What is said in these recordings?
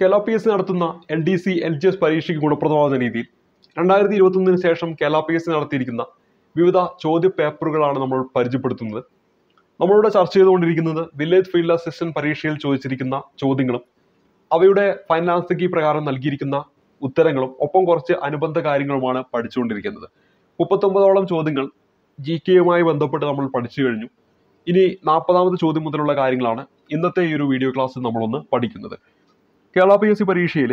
Kerala P S നടത്തുന്ന L D C L G S പരീക്ഷയ്ക്ക് ഗുണപ്രദമാകുന്ന രീതിയിൽ രണ്ടായിരത്തി ഇരുപത്തൊന്നിന് ശേഷം കേരള പി എസ് നടത്തിയിരിക്കുന്ന വിവിധ ചോദ്യ പേപ്പറുകളാണ് നമ്മൾ പരിചയപ്പെടുത്തുന്നത് നമ്മളിവിടെ ചർച്ച ചെയ്തുകൊണ്ടിരിക്കുന്നത് വില്ലേജ് ഫീൽഡ് അസിസ്റ്റന്റ് പരീക്ഷയിൽ ചോദിച്ചിരിക്കുന്ന ചോദ്യങ്ങളും അവയുടെ ഫൈനൽ കീ പ്രകാരം നൽകിയിരിക്കുന്ന ഉത്തരങ്ങളും ഒപ്പം കുറച്ച് അനുബന്ധ കാര്യങ്ങളുമാണ് പഠിച്ചുകൊണ്ടിരിക്കുന്നത് മുപ്പത്തൊമ്പതോളം ചോദ്യങ്ങൾ ജി കെയുമായി ബന്ധപ്പെട്ട് നമ്മൾ പഠിച്ചു കഴിഞ്ഞു ഇനി നാൽപ്പതാമത് ചോദ്യം മുതലുള്ള കാര്യങ്ങളാണ് ഇന്നത്തെ ഈ ഒരു വീഡിയോ ക്ലാസ്സിൽ നമ്മളൊന്ന് പഠിക്കുന്നത് കേരള പി എസ് സി പരീക്ഷയിൽ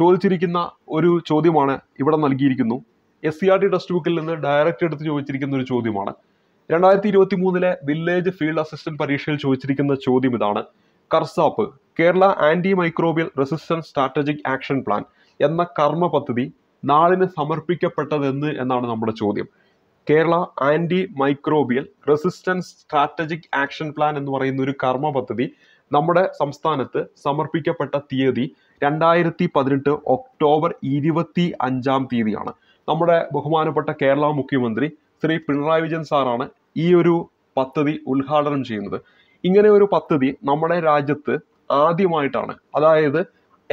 ചോദിച്ചിരിക്കുന്ന ഒരു ചോദ്യമാണ് ഇവിടെ നൽകിയിരിക്കുന്നു S C R T text ബുക്കിൽ നിന്ന് ഡയറക്റ്റ് എടുത്ത് ചോദിച്ചിരിക്കുന്ന ഒരു ചോദ്യമാണ് രണ്ടായിരത്തി ഇരുപത്തി മൂന്നിലെ വില്ലേജ് ഫീൽഡ് അസിസ്റ്റന്റ് പരീക്ഷയിൽ ചോദിച്ചിരിക്കുന്ന ചോദ്യം ഇതാണ് KARSAP Kerala antimicrobial resistance strategic action plan എന്ന കർമ്മ പദ്ധതി നാളിന് സമർപ്പിക്കപ്പെട്ടതെന്ന് എന്നാണ് നമ്മുടെ ചോദ്യം Kerala antimicrobial resistance strategic action plan എന്ന് പറയുന്ന ഒരു കർമ്മ പദ്ധതി നമ്മുടെ സംസ്ഥാനത്ത് സമർപ്പിക്കപ്പെട്ട തീയതി രണ്ടായിരത്തി പതിനെട്ട് ഒക്ടോബർ ഇരുപത്തി അഞ്ചാം തീയതിയാണ് നമ്മുടെ ബഹുമാനപ്പെട്ട കേരള മുഖ്യമന്ത്രി ശ്രീ പിണറായി വിജയൻ സാറാണ് ഈ ഒരു പദ്ധതി ഉദ്ഘാടനം ചെയ്യുന്നത് ഇങ്ങനെ ഒരു പദ്ധതി നമ്മുടെ രാജ്യത്ത് ആദ്യമായിട്ടാണ് അതായത്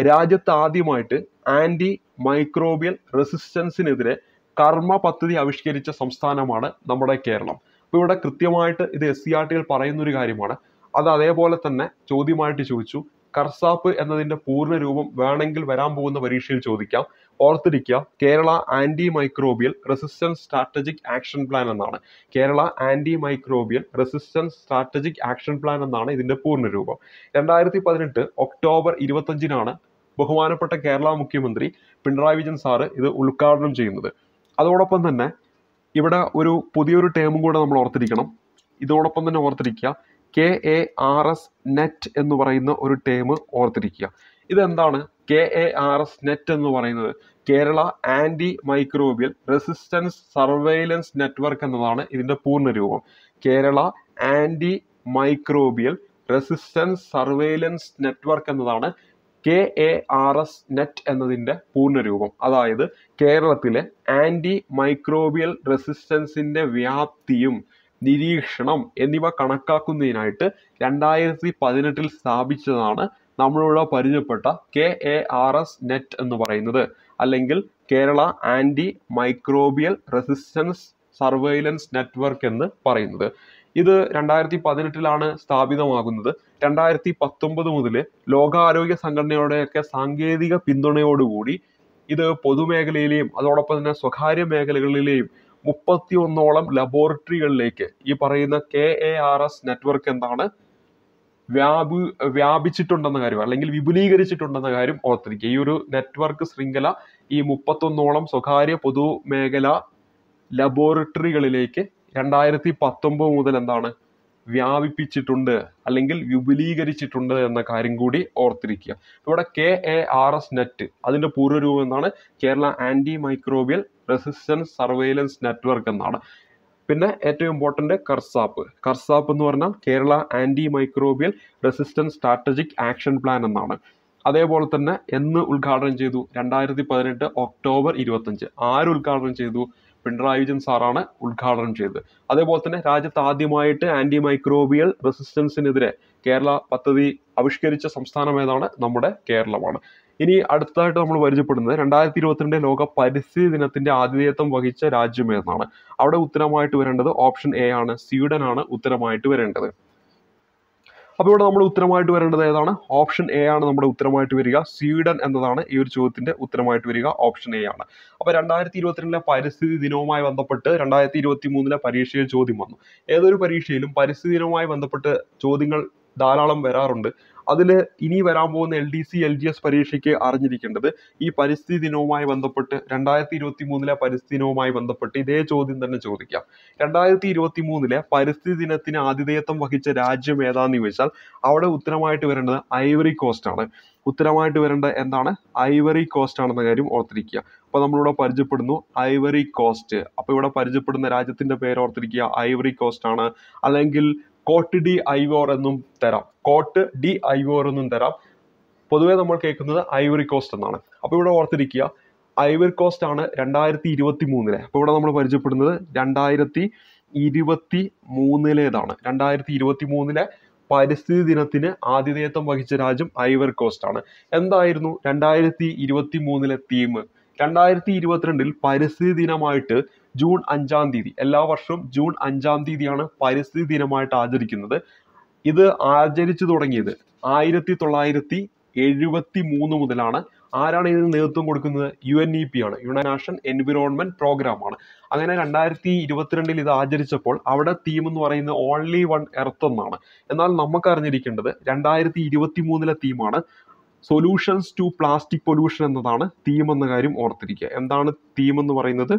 രാജ്യത്ത് ആദ്യമായിട്ട് ആന്റി മൈക്രോബിയൽ റെസിസ്റ്റൻസിനെതിരെ കർമ്മ പദ്ധതി ആവിഷ്കരിച്ച സംസ്ഥാനമാണ് നമ്മുടെ കേരളം അപ്പോൾ ഇവിടെ കൃത്യമായിട്ട് ഇത് എസ് സി ആർ ടിയിൽ കാര്യമാണ് അത് അതേപോലെ തന്നെ ചോദ്യമായിട്ട് ചോദിച്ചു കർസാപ്പ് എന്നതിൻ്റെ പൂർണ്ണ രൂപം വേണമെങ്കിൽ വരാൻ പോകുന്ന പരീക്ഷയിൽ ചോദിക്കാം ഓർത്തിരിക്കുക Kerala antimicrobial resistance strategic action plan എന്നാണ് Kerala antimicrobial resistance strategic action plan എന്നാണ് ഇതിൻ്റെ പൂർണ്ണ രൂപം രണ്ടായിരത്തി പതിനെട്ട് ഒക്ടോബർ ഇരുപത്തഞ്ചിനാണ് ബഹുമാനപ്പെട്ട കേരള മുഖ്യമന്ത്രി പിണറായി വിജയൻ സാറ് ഇത് ഉദ്ഘാടനം ചെയ്യുന്നത് അതോടൊപ്പം തന്നെ ഇവിടെ ഒരു പുതിയൊരു ടേമും കൂടെ നമ്മൾ ഓർത്തിരിക്കണം ഇതോടൊപ്പം തന്നെ ഓർത്തിരിക്കുക K A R S net എന്ന് പറയുന്ന ഒരു ടേം ഓർത്തിരിക്കുക ഇതെന്താണ് K A R S net എന്ന് പറയുന്നത് Kerala antimicrobial resistance surveillance network എന്നതാണ് ഇതിന്റെ പൂർണ്ണരൂപം Kerala antimicrobial resistance surveillance network എന്നതാണ് K A R S net എന്നതിൻ്റെ പൂർണ്ണരൂപം അതായത് കേരളത്തിലെ ആന്റി മൈക്രോബിയൽ റെസിസ്റ്റൻസിൻ്റെ വ്യാപ്തിയും നിരീക്ഷണം എന്നിവ കണക്കാക്കുന്നതിനായിട്ട് രണ്ടായിരത്തി പതിനെട്ടിൽ സ്ഥാപിച്ചതാണ് നമ്മളിവിടെ പരിചയപ്പെട്ട K A R S net എന്ന് പറയുന്നത് അല്ലെങ്കിൽ Kerala antimicrobial resistance surveillance network എന്ന് പറയുന്നത് ഇത് രണ്ടായിരത്തി പതിനെട്ടിലാണ് സ്ഥാപിതമാകുന്നത് രണ്ടായിരത്തി പത്തൊമ്പത് മുതൽ ലോകാരോഗ്യ സംഘടനയുടെയൊക്കെ സാങ്കേതിക പിന്തുണയോടുകൂടി ഇത് പൊതുമേഖലയിലെയും അതോടൊപ്പം തന്നെ സ്വകാര്യ മേഖലകളിലെയും മുപ്പത്തി ഒന്നോളം ലബോറട്ടറികളിലേക്ക് ഈ പറയുന്ന K A R S network എന്താണ് വ്യാപി വ്യാപിച്ചിട്ടുണ്ടെന്ന കാര്യം അല്ലെങ്കിൽ വിപുലീകരിച്ചിട്ടുണ്ടെന്ന കാര്യം ഓർത്തിരിക്കുക ഈ ഒരു നെറ്റ്വർക്ക് ശൃംഖല ഈ മുപ്പത്തൊന്നോളം സ്വകാര്യ പൊതുമേഖല ലബോറട്ടറികളിലേക്ക് രണ്ടായിരത്തി പത്തൊമ്പത് മുതൽ എന്താണ് വ്യാപിപ്പിച്ചിട്ടുണ്ട് അല്ലെങ്കിൽ വിപുലീകരിച്ചിട്ടുണ്ട് എന്ന കാര്യം കൂടി ഓർത്തിരിക്കുക ഇവിടെ K A R S net പൂർവ്വരൂപം എന്താണ് Kerala antimicrobial resistance surveillance network എന്നാണ് പിന്നെ ഏറ്റവും ഇമ്പോർട്ടൻ്റ് കർസാപ്പ് കർസാപ്പ് എന്ന് പറഞ്ഞാൽ Kerala antimicrobial resistance strategic action plan എന്നാണ് അതേപോലെ തന്നെ എന്ന് ഉദ്ഘാടനം ചെയ്തു രണ്ടായിരത്തി പതിനെട്ട് ഒക്ടോബർ ഇരുപത്തഞ്ച് ആര് ഉദ്ഘാടനം ചെയ്തു പിണറായി വിജയൻ സാറാണ് ഉദ്ഘാടനം ചെയ്തത് അതേപോലെ തന്നെ രാജ്യത്ത് ആദ്യമായിട്ട് ആൻറ്റി മൈക്രോബിയൽ റെസിസ്റ്റൻസിനെതിരെ കേരള പദ്ധതി ആവിഷ്കരിച്ച സംസ്ഥാനം ഏതാണ് നമ്മുടെ കേരളമാണ് ഇനി അടുത്തതായിട്ട് നമ്മൾ പരിചയപ്പെടുന്നത് രണ്ടായിരത്തി ഇരുപത്തിരണ്ട് ലോക പരിസ്ഥിതി ദിനത്തിന്റെ ആതിഥേയത്വം വഹിച്ച രാജ്യം ഏതാണ് അവിടെ ഉത്തരമായിട്ട് വരേണ്ടത് ഓപ്ഷൻ എ ആണ് സ്വീഡൻ ആണ് ഉത്തരമായിട്ട് വരേണ്ടത് അപ്പോൾ ഇവിടെ നമ്മൾ ഉത്തരമായിട്ട് വരേണ്ടത് ഏതാണ് ഓപ്ഷൻ എ ആണ് നമ്മുടെ ഉത്തരമായിട്ട് വരിക സ്വീഡൻ എന്നതാണ് ഈ ഒരു ചോദ്യത്തിന്റെ ഉത്തരമായിട്ട് വരിക ഓപ്ഷൻ എ ആണ് അപ്പോൾ രണ്ടായിരത്തി ഇരുപത്തിരണ്ടിലെ പരിസ്ഥിതി ദിനവുമായി ബന്ധപ്പെട്ട് രണ്ടായിരത്തി ഇരുപത്തി മൂന്നിലെ പരീക്ഷയിൽ ചോദ്യം വന്നു ഏതൊരു പരീക്ഷയിലും പരിസ്ഥിതി ദിനവുമായി ബന്ധപ്പെട്ട് ചോദ്യങ്ങൾ ധാരാളം വരാറുണ്ട് അതിൽ ഇനി വരാൻ പോകുന്ന L D C L G S പരീക്ഷയ്ക്ക് അറിഞ്ഞിരിക്കേണ്ടത് ഈ പരിസ്ഥിതി ദിനവുമായി ബന്ധപ്പെട്ട് രണ്ടായിരത്തി ഇരുപത്തി മൂന്നിലെ പരിസ്ഥിതി ദിനവുമായി ബന്ധപ്പെട്ട് ഇതേ ചോദ്യം തന്നെ ചോദിക്കാം രണ്ടായിരത്തി ഇരുപത്തി മൂന്നിലെ പരിസ്ഥിതി ദിനത്തിന് ആതിഥേയത്വം വഹിച്ച രാജ്യം ഏതാന്ന് ചോദിച്ചാൽ അവിടെ ഉത്തരമായിട്ട് വരേണ്ടത് ഐവറി കോസ്റ്റ് ആണ് ഉത്തരമായിട്ട് വരേണ്ട എന്താണ് ഐവറി കോസ്റ്റ് ആണെന്ന കാര്യം ഓർത്തിരിക്കുക അപ്പോൾ നമ്മളിവിടെ പരിചയപ്പെടുന്നു ഐവറി കോസ്റ്റ് അപ്പോൾ ഇവിടെ പരിചയപ്പെടുന്ന രാജ്യത്തിന്റെ പേര് ഓർത്തിരിക്കുക ഐവറി കോസ്റ്റ് ആണ് അല്ലെങ്കിൽ കോട്ട് ഡി ഐവോർ എന്നും തരാം കോട്ട് ഡി ഐവോർ എന്നും തരാം പൊതുവേ നമ്മൾ കേൾക്കുന്നത് ഐവറി കോസ്റ്റ് എന്നാണ് അപ്പോൾ ഇവിടെ ഓർത്തിരിക്കുക ഐവറി കോസ്റ്റ് ആണ് രണ്ടായിരത്തി ഇരുപത്തി മൂന്നിലെ അപ്പോൾ ഇവിടെ നമ്മൾ പരിചയപ്പെടുന്നത് രണ്ടായിരത്തി ഇരുപത്തി മൂന്നിലേതാണ് രണ്ടായിരത്തി ഇരുപത്തി മൂന്നിലെ പരിസ്ഥിതി ദിനത്തിന് ആതിഥേയത്വം വഹിച്ച രാജ്യം ഐവറി കോസ്റ്റ് ആണ് എന്തായിരുന്നു രണ്ടായിരത്തി ഇരുപത്തി മൂന്നിലെ തീം രണ്ടായിരത്തി ഇരുപത്തിരണ്ടിൽ പരിസ്ഥിതി ദിനമായിട്ട് ജൂൺ അഞ്ചാം തീയതി എല്ലാ വർഷവും ജൂൺ അഞ്ചാം തീയതിയാണ് പരിസ്ഥിതി ദിനമായിട്ട് ആചരിക്കുന്നത് ഇത് ആചരിച്ചു തുടങ്ങിയത് ആയിരത്തി തൊള്ളായിരത്തി എഴുപത്തി മൂന്ന് മുതലാണ് ആരാണ് ഇതിന് നേതൃത്വം കൊടുക്കുന്നത് യു എൻ ഇ പി ആണ് യുണൈറ്റഡ് നാഷൻ എൻവിറോൺമെന്റ് പ്രോഗ്രാം ആണ് അങ്ങനെ രണ്ടായിരത്തി ഇരുപത്തിരണ്ടിൽ ഇത് ആചരിച്ചപ്പോൾ അവിടെ തീം എന്ന് പറയുന്നത് ഓൺലി വൺ എർത്ത് എന്നാണ് എന്നാൽ നമുക്ക് അറിഞ്ഞിരിക്കേണ്ടത് രണ്ടായിരത്തി ഇരുപത്തി മൂന്നിലെ തീമാണ് സൊല്യൂഷൻസ് ടു പ്ലാസ്റ്റിക് പൊല്യൂഷൻ എന്നതാണ് തീം എന്ന കാര്യം ഓർത്തിരിക്കുക എന്താണ് തീം എന്ന് പറയുന്നത്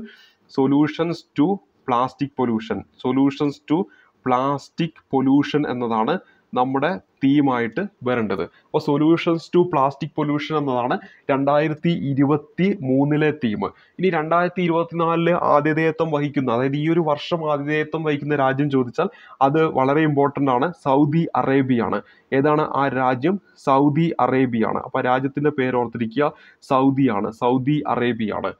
solutions to plastic pollution solutions to plastic pollution എന്നതാണ് നമ്മുടെ തീമായിട്ട് വരേണ്ടത് അപ്പോൾ സൊല്യൂഷൻസ് ടു പ്ലാസ്റ്റിക് പൊല്യൂഷൻ എന്നതാണ് രണ്ടായിരത്തി ഇരുപത്തി മൂന്നിലെ തീം ഇനി രണ്ടായിരത്തി ഇരുപത്തിനാലില് ആതിഥേയത്വം വഹിക്കുന്ന അതായത് ഈ ഒരു വർഷം ആതിഥേയത്വം വഹിക്കുന്ന രാജ്യം ചോദിച്ചാൽ അത് വളരെ ഇമ്പോർട്ടൻ്റ് ആണ് സൗദി അറേബ്യയാണ് ഏതാണ് ആ രാജ്യം സൗദി അറേബ്യയാണ് അപ്പോൾ രാജ്യത്തിൻ്റെ പേര് ഓർത്തിരിക്കുക സൗദിയാണ് സൗദി അറേബ്യയാണ്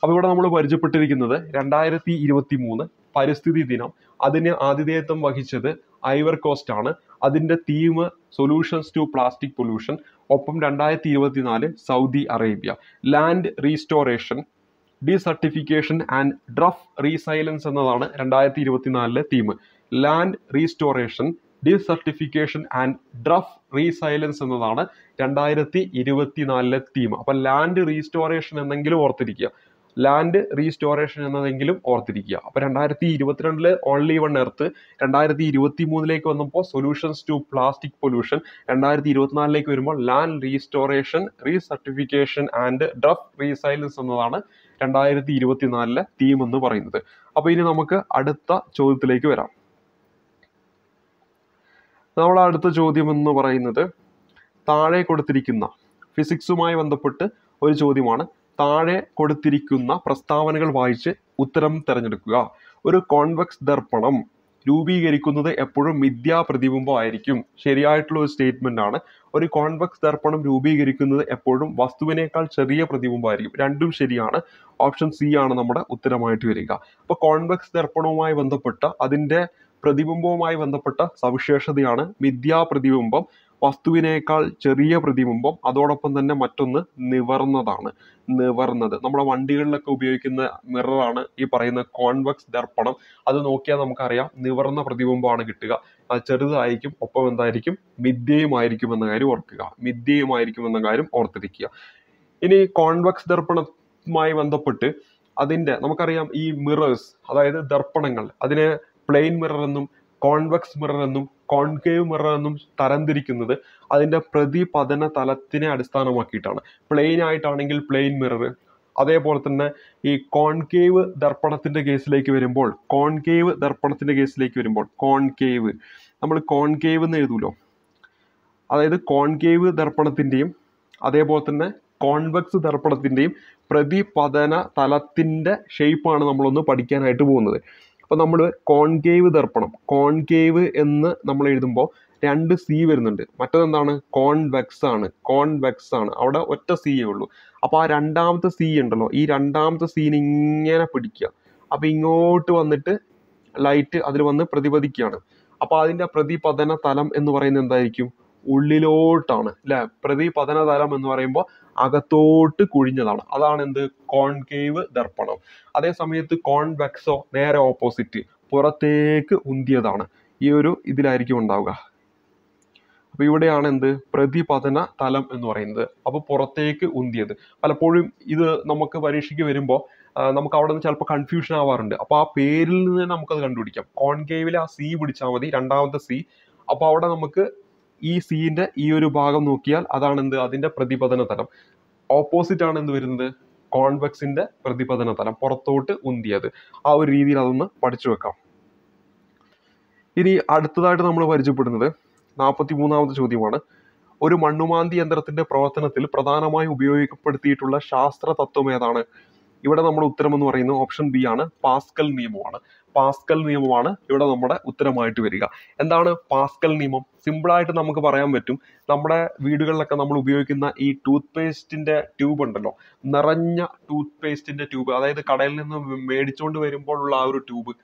അപ്പോൾ ഇവിടെ നമ്മൾ പരിചയപ്പെട്ടിരിക്കുന്നത് രണ്ടായിരത്തി ഇരുപത്തി മൂന്ന് പരിസ്ഥിതി ദിനം അതിന് ആതിഥേയത്വം വഹിച്ചത് ഐവർ കോസ്റ്റ് ആണ് അതിൻ്റെ theme solutions to plastic pollution ഒപ്പം രണ്ടായിരത്തി ഇരുപത്തിനാല് Saudi Arabia land restoration desertification and drought resilience എന്നതാണ് രണ്ടായിരത്തി ഇരുപത്തിനാലിലെ theme land restoration desertification and drought resilience എന്നതാണ് രണ്ടായിരത്തി ഇരുപത്തിനാലിലെ തീം അപ്പം ലാൻഡ് റീസ്റ്റോറേഷൻ എന്നെങ്കിലും ഓർത്തിരിക്കുക ലാൻഡ് റീസ്റ്റോറേഷൻ എന്നതെങ്കിലും ഓർത്തിരിക്കുക അപ്പോൾ രണ്ടായിരത്തി ഇരുപത്തിരണ്ടില് ഓൺലി വൺ എർത്ത് രണ്ടായിരത്തി ഇരുപത്തി മൂന്നിലേക്ക് വന്നപ്പോൾ സൊല്യൂഷൻസ് ടു പ്ലാസ്റ്റിക് പൊല്യൂഷൻ രണ്ടായിരത്തി ഇരുപത്തിനാലിലേക്ക് വരുമ്പോൾ land restoration desertification and drought resilience എന്നതാണ് രണ്ടായിരത്തി ഇരുപത്തിനാലിലെ തീം എന്ന് പറയുന്നത് അപ്പോൾ ഇനി നമുക്ക് അടുത്ത ചോദ്യത്തിലേക്ക് വരാം നമ്മൾ അടുത്ത ചോദ്യം എന്ന് പറയുന്നത് താഴെ കൊടുത്തിരിക്കുന്ന ഫിസിക്സുമായി ബന്ധപ്പെട്ട് ഒരു ചോദ്യമാണ് താഴെ കൊടുത്തിരിക്കുന്ന പ്രസ്താവനകൾ വായിച്ച് ഉത്തരം തിരഞ്ഞെടുക്കുക ഒരു കോൺവെക്സ് ദർപ്പണം രൂപീകരിക്കുന്നത് എപ്പോഴും മിഥ്യാപ്രതിബിംബമായിരിക്കും ശരിയായിട്ടുള്ള ഒരു സ്റ്റേറ്റ്മെൻ്റ് ആണ് ഒരു കോൺവെക്സ് ദർപ്പണം രൂപീകരിക്കുന്നത് എപ്പോഴും വസ്തുവിനേക്കാൾ ചെറിയ പ്രതിബിംബമായിരിക്കും രണ്ടും ശരിയാണ് ഓപ്ഷൻ സി ആണ് നമ്മുടെ ഉത്തരമായിട്ട് വരിക അപ്പോൾ കോൺവെക്സ് ദർപ്പണവുമായി ബന്ധപ്പെട്ട അതിൻ്റെ പ്രതിബിംബവുമായി ബന്ധപ്പെട്ട സവിശേഷതയാണ് മിഥ്യാപ്രതിബിംബം വസ്തുവിനേക്കാൾ ചെറിയ പ്രതിബിംബം അതോടൊപ്പം തന്നെ മറ്റൊന്ന് നിവർന്നതാണ് നിവർന്നത് നമ്മുടെ വണ്ടികളിലൊക്കെ ഉപയോഗിക്കുന്ന മിററാണ് ഈ പറയുന്ന കോൺവെക്സ് ദർപ്പണം അത് നോക്കിയാൽ നമുക്കറിയാം നിവർന്ന പ്രതിബിംബമാണ് കിട്ടുക അത് ചെറുതായിരിക്കും ഒപ്പം എന്തായിരിക്കും മിഥ്യയുമായിരിക്കും എന്ന കാര്യം ഓർക്കുക മിഥ്യയുമായിരിക്കും എന്ന കാര്യം ഓർത്തിരിക്കുക ഇനി കോൺവെക്സ് ദർപ്പണവുമായി ബന്ധപ്പെട്ട് അതിൻ്റെ നമുക്കറിയാം ഈ മിറേഴ്സ് അതായത് ദർപ്പണങ്ങൾ അതിനെ പ്ലെയിൻ മിറർ എന്നും കോൺവെക്സ് മിറർ എന്നും കോൺകേവ് മിറർ എന്നും തരംതിരിക്കുന്നത് അതിൻ്റെ പ്രതിപതന തലത്തിനെ അടിസ്ഥാനമാക്കിയിട്ടാണ് പ്ലെയിൻ ആയിട്ടാണെങ്കിൽ പ്ലെയിൻ മിറർ അതേപോലെ തന്നെ ഈ കോൺകേവ് ദർപ്പണത്തിൻ്റെ കേസിലേക്ക് വരുമ്പോൾ കോൺകേവ് ദർപ്പണത്തിൻ്റെ കേസിലേക്ക് വരുമ്പോൾ കോൺകേവ് നമ്മൾ കോൺകേവ് എന്ന് എഴുതുമല്ലോ അതായത് കോൺകേവ് ദർപ്പണത്തിൻ്റെയും അതേപോലെ തന്നെ കോൺവെക്സ് ദർപ്പണത്തിൻ്റെയും പ്രതിപതന തലത്തിൻ്റെ ഷേപ്പാണ് നമ്മളൊന്ന് പഠിക്കാനായിട്ട് പോകുന്നത് അപ്പോൾ നമ്മൾ കോൺകേവ് ദർപ്പണം കോൺകേവ് എന്ന് നമ്മൾ എഴുതുമ്പോൾ രണ്ട് സി വരുന്നുണ്ട് മറ്റതെന്താണ് കോൺവെക്സ് ആണ് കോൺവെക്സ് ആണ് അവിടെ ഒറ്റ സിയേ ഉള്ളൂ അപ്പോൾ ആ രണ്ടാമത്തെ സി ഉണ്ടല്ലോ ഈ രണ്ടാമത്തെ സീനെ ഇങ്ങനെ പിടിക്കുക അപ്പോൾ ഇങ്ങോട്ട് വന്നിട്ട് ലൈറ്റ് അതിൽ വന്ന് പ്രതിപദിക്കുകയാണ് അപ്പോൾ അതിൻ്റെ പ്രതിപതന തലം എന്ന് പറയുന്നത് എന്തായിരിക്കും ഉള്ളിലോട്ടാണ് അല്ലേ പ്രതിപതന തലം എന്ന് പറയുമ്പോൾ അകത്തോട്ട് കുഴിഞ്ഞതാണ് അതാണ് എന്ത് കോൺകേവ് ദർപ്പണം അതേ സമയത്ത് കോൺവെക്സോ നേരെ ഓപ്പോസിറ്റ് പുറത്തേക്ക് ഉന്തിയതാണ് ഈ ഒരു ഇതിലായിരിക്കും ഉണ്ടാവുക അപ്പോൾ ഇവിടെയാണ് എന്ത് പ്രതിപതന തലം എന്ന് പറയുന്നത് അപ്പോൾ പുറത്തേക്ക് ഉന്തിയത് പലപ്പോഴും ഇത് നമുക്ക് പരീക്ഷയ്ക്ക് വരുമ്പോൾ നമുക്ക് അവിടെ നിന്ന് ചിലപ്പോൾ കൺഫ്യൂഷൻ ആവാറുണ്ട് അപ്പോൾ ആ പേരിൽ നിന്ന് നമുക്കത് കണ്ടുപിടിക്കാം കോൺകേവിൽ ആ സി പിടിച്ചാൽ മതി രണ്ടാമത്തെ സി അപ്പോൾ അവിടെ നമുക്ക് ഈ സീൻ്റെ ഈ ഒരു ഭാഗം നോക്കിയാൽ അതാണ് എന്ത് അതിന്റെ പ്രതിപതന തലം ഓപ്പോസിറ്റ് ആണ് എന്ത് വരുന്നത് കോൺവെക്സിൻ്റെ പ്രതിപതന തലം പുറത്തോട്ട് ഉന്തിയത് ആ ഒരു രീതിയിൽ അതൊന്ന് പഠിച്ചു വെക്കാം ഇനി അടുത്തതായിട്ട് നമ്മൾ പരിചയപ്പെടുന്നത് നാൽപ്പത്തി മൂന്നാമത്തെ ചോദ്യമാണ് ഒരു മണ്ണുമാന്തി യന്ത്രത്തിന്റെ പ്രവർത്തനത്തിൽ പ്രധാനമായി ഉപയോഗപ്പെടുത്തിയിട്ടുള്ള ശാസ്ത്ര തത്വം ഏതാണ് ഇവിടെ നമ്മുടെ ഉത്തരം എന്ന് പറയുന്നത് ഓപ്ഷൻ ബി ആണ് പാസ്കൽ നിയമമാണ് പാസ്കൽ നിയമമാണ് ഇവിടെ നമ്മുടെ ഉത്തരമായിട്ട് വരിക എന്താണ് പാസ്കൽ നിയമം സിമ്പിളായിട്ട് നമുക്ക് പറയാൻ പറ്റും നമ്മുടെ വീടുകളിലൊക്കെ നമ്മൾ ഉപയോഗിക്കുന്ന ഈ ടൂത്ത് പേസ്റ്റിന്റെ ട്യൂബ് ഉണ്ടല്ലോ നിറഞ്ഞ ടൂത്ത് പേസ്റ്റിന്റെ ട്യൂബ് അതായത് കടയിൽ നിന്ന് മേടിച്ചുകൊണ്ട് വരുമ്പോഴുള്ള ആ ഒരു ട്യൂബ്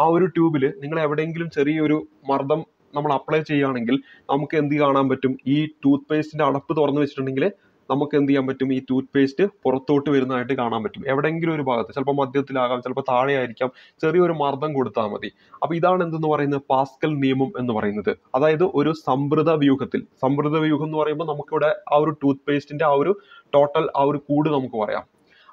ആ ഒരു ട്യൂബിൽ നിങ്ങൾ എവിടെയെങ്കിലും ചെറിയൊരു മർദ്ദം നമ്മൾ അപ്ലൈ ചെയ്യുകയാണെങ്കിൽ നമുക്ക് എന്ത് കാണാൻ പറ്റും ഈ ടൂത്ത് പേസ്റ്റിന്റെ അടപ്പ് തുറന്നു വെച്ചിട്ടുണ്ടെങ്കിൽ നമുക്ക് എന്ത് ചെയ്യാൻ പറ്റും ഈ ടൂത്ത് പേസ്റ്റ് പുറത്തോട്ട് വരുന്നതായിട്ട് കാണാൻ പറ്റും എവിടെയെങ്കിലും ഒരു ഭാഗത്ത് ചിലപ്പോൾ മധ്യത്തിലാകാം ചിലപ്പോൾ താഴെയായിരിക്കാം ചെറിയൊരു മർദ്ദം കൊടുത്താൽ മതി അപ്പോൾ ഇതാണ് എന്തെന്ന് പറയുന്നത് പാസ്കൽ നിയമം എന്ന് പറയുന്നത് അതായത് ഒരു സമൃദ്ധ വ്യൂഹത്തിൽ സമൃദ്ധ വ്യൂഹം എന്ന് പറയുമ്പോൾ നമുക്കിവിടെ ആ ഒരു ടൂത്ത് പേസ്റ്റിന്റെ ആ ഒരു ടോട്ടൽ ആ ഒരു കൂട് നമുക്ക് പറയാം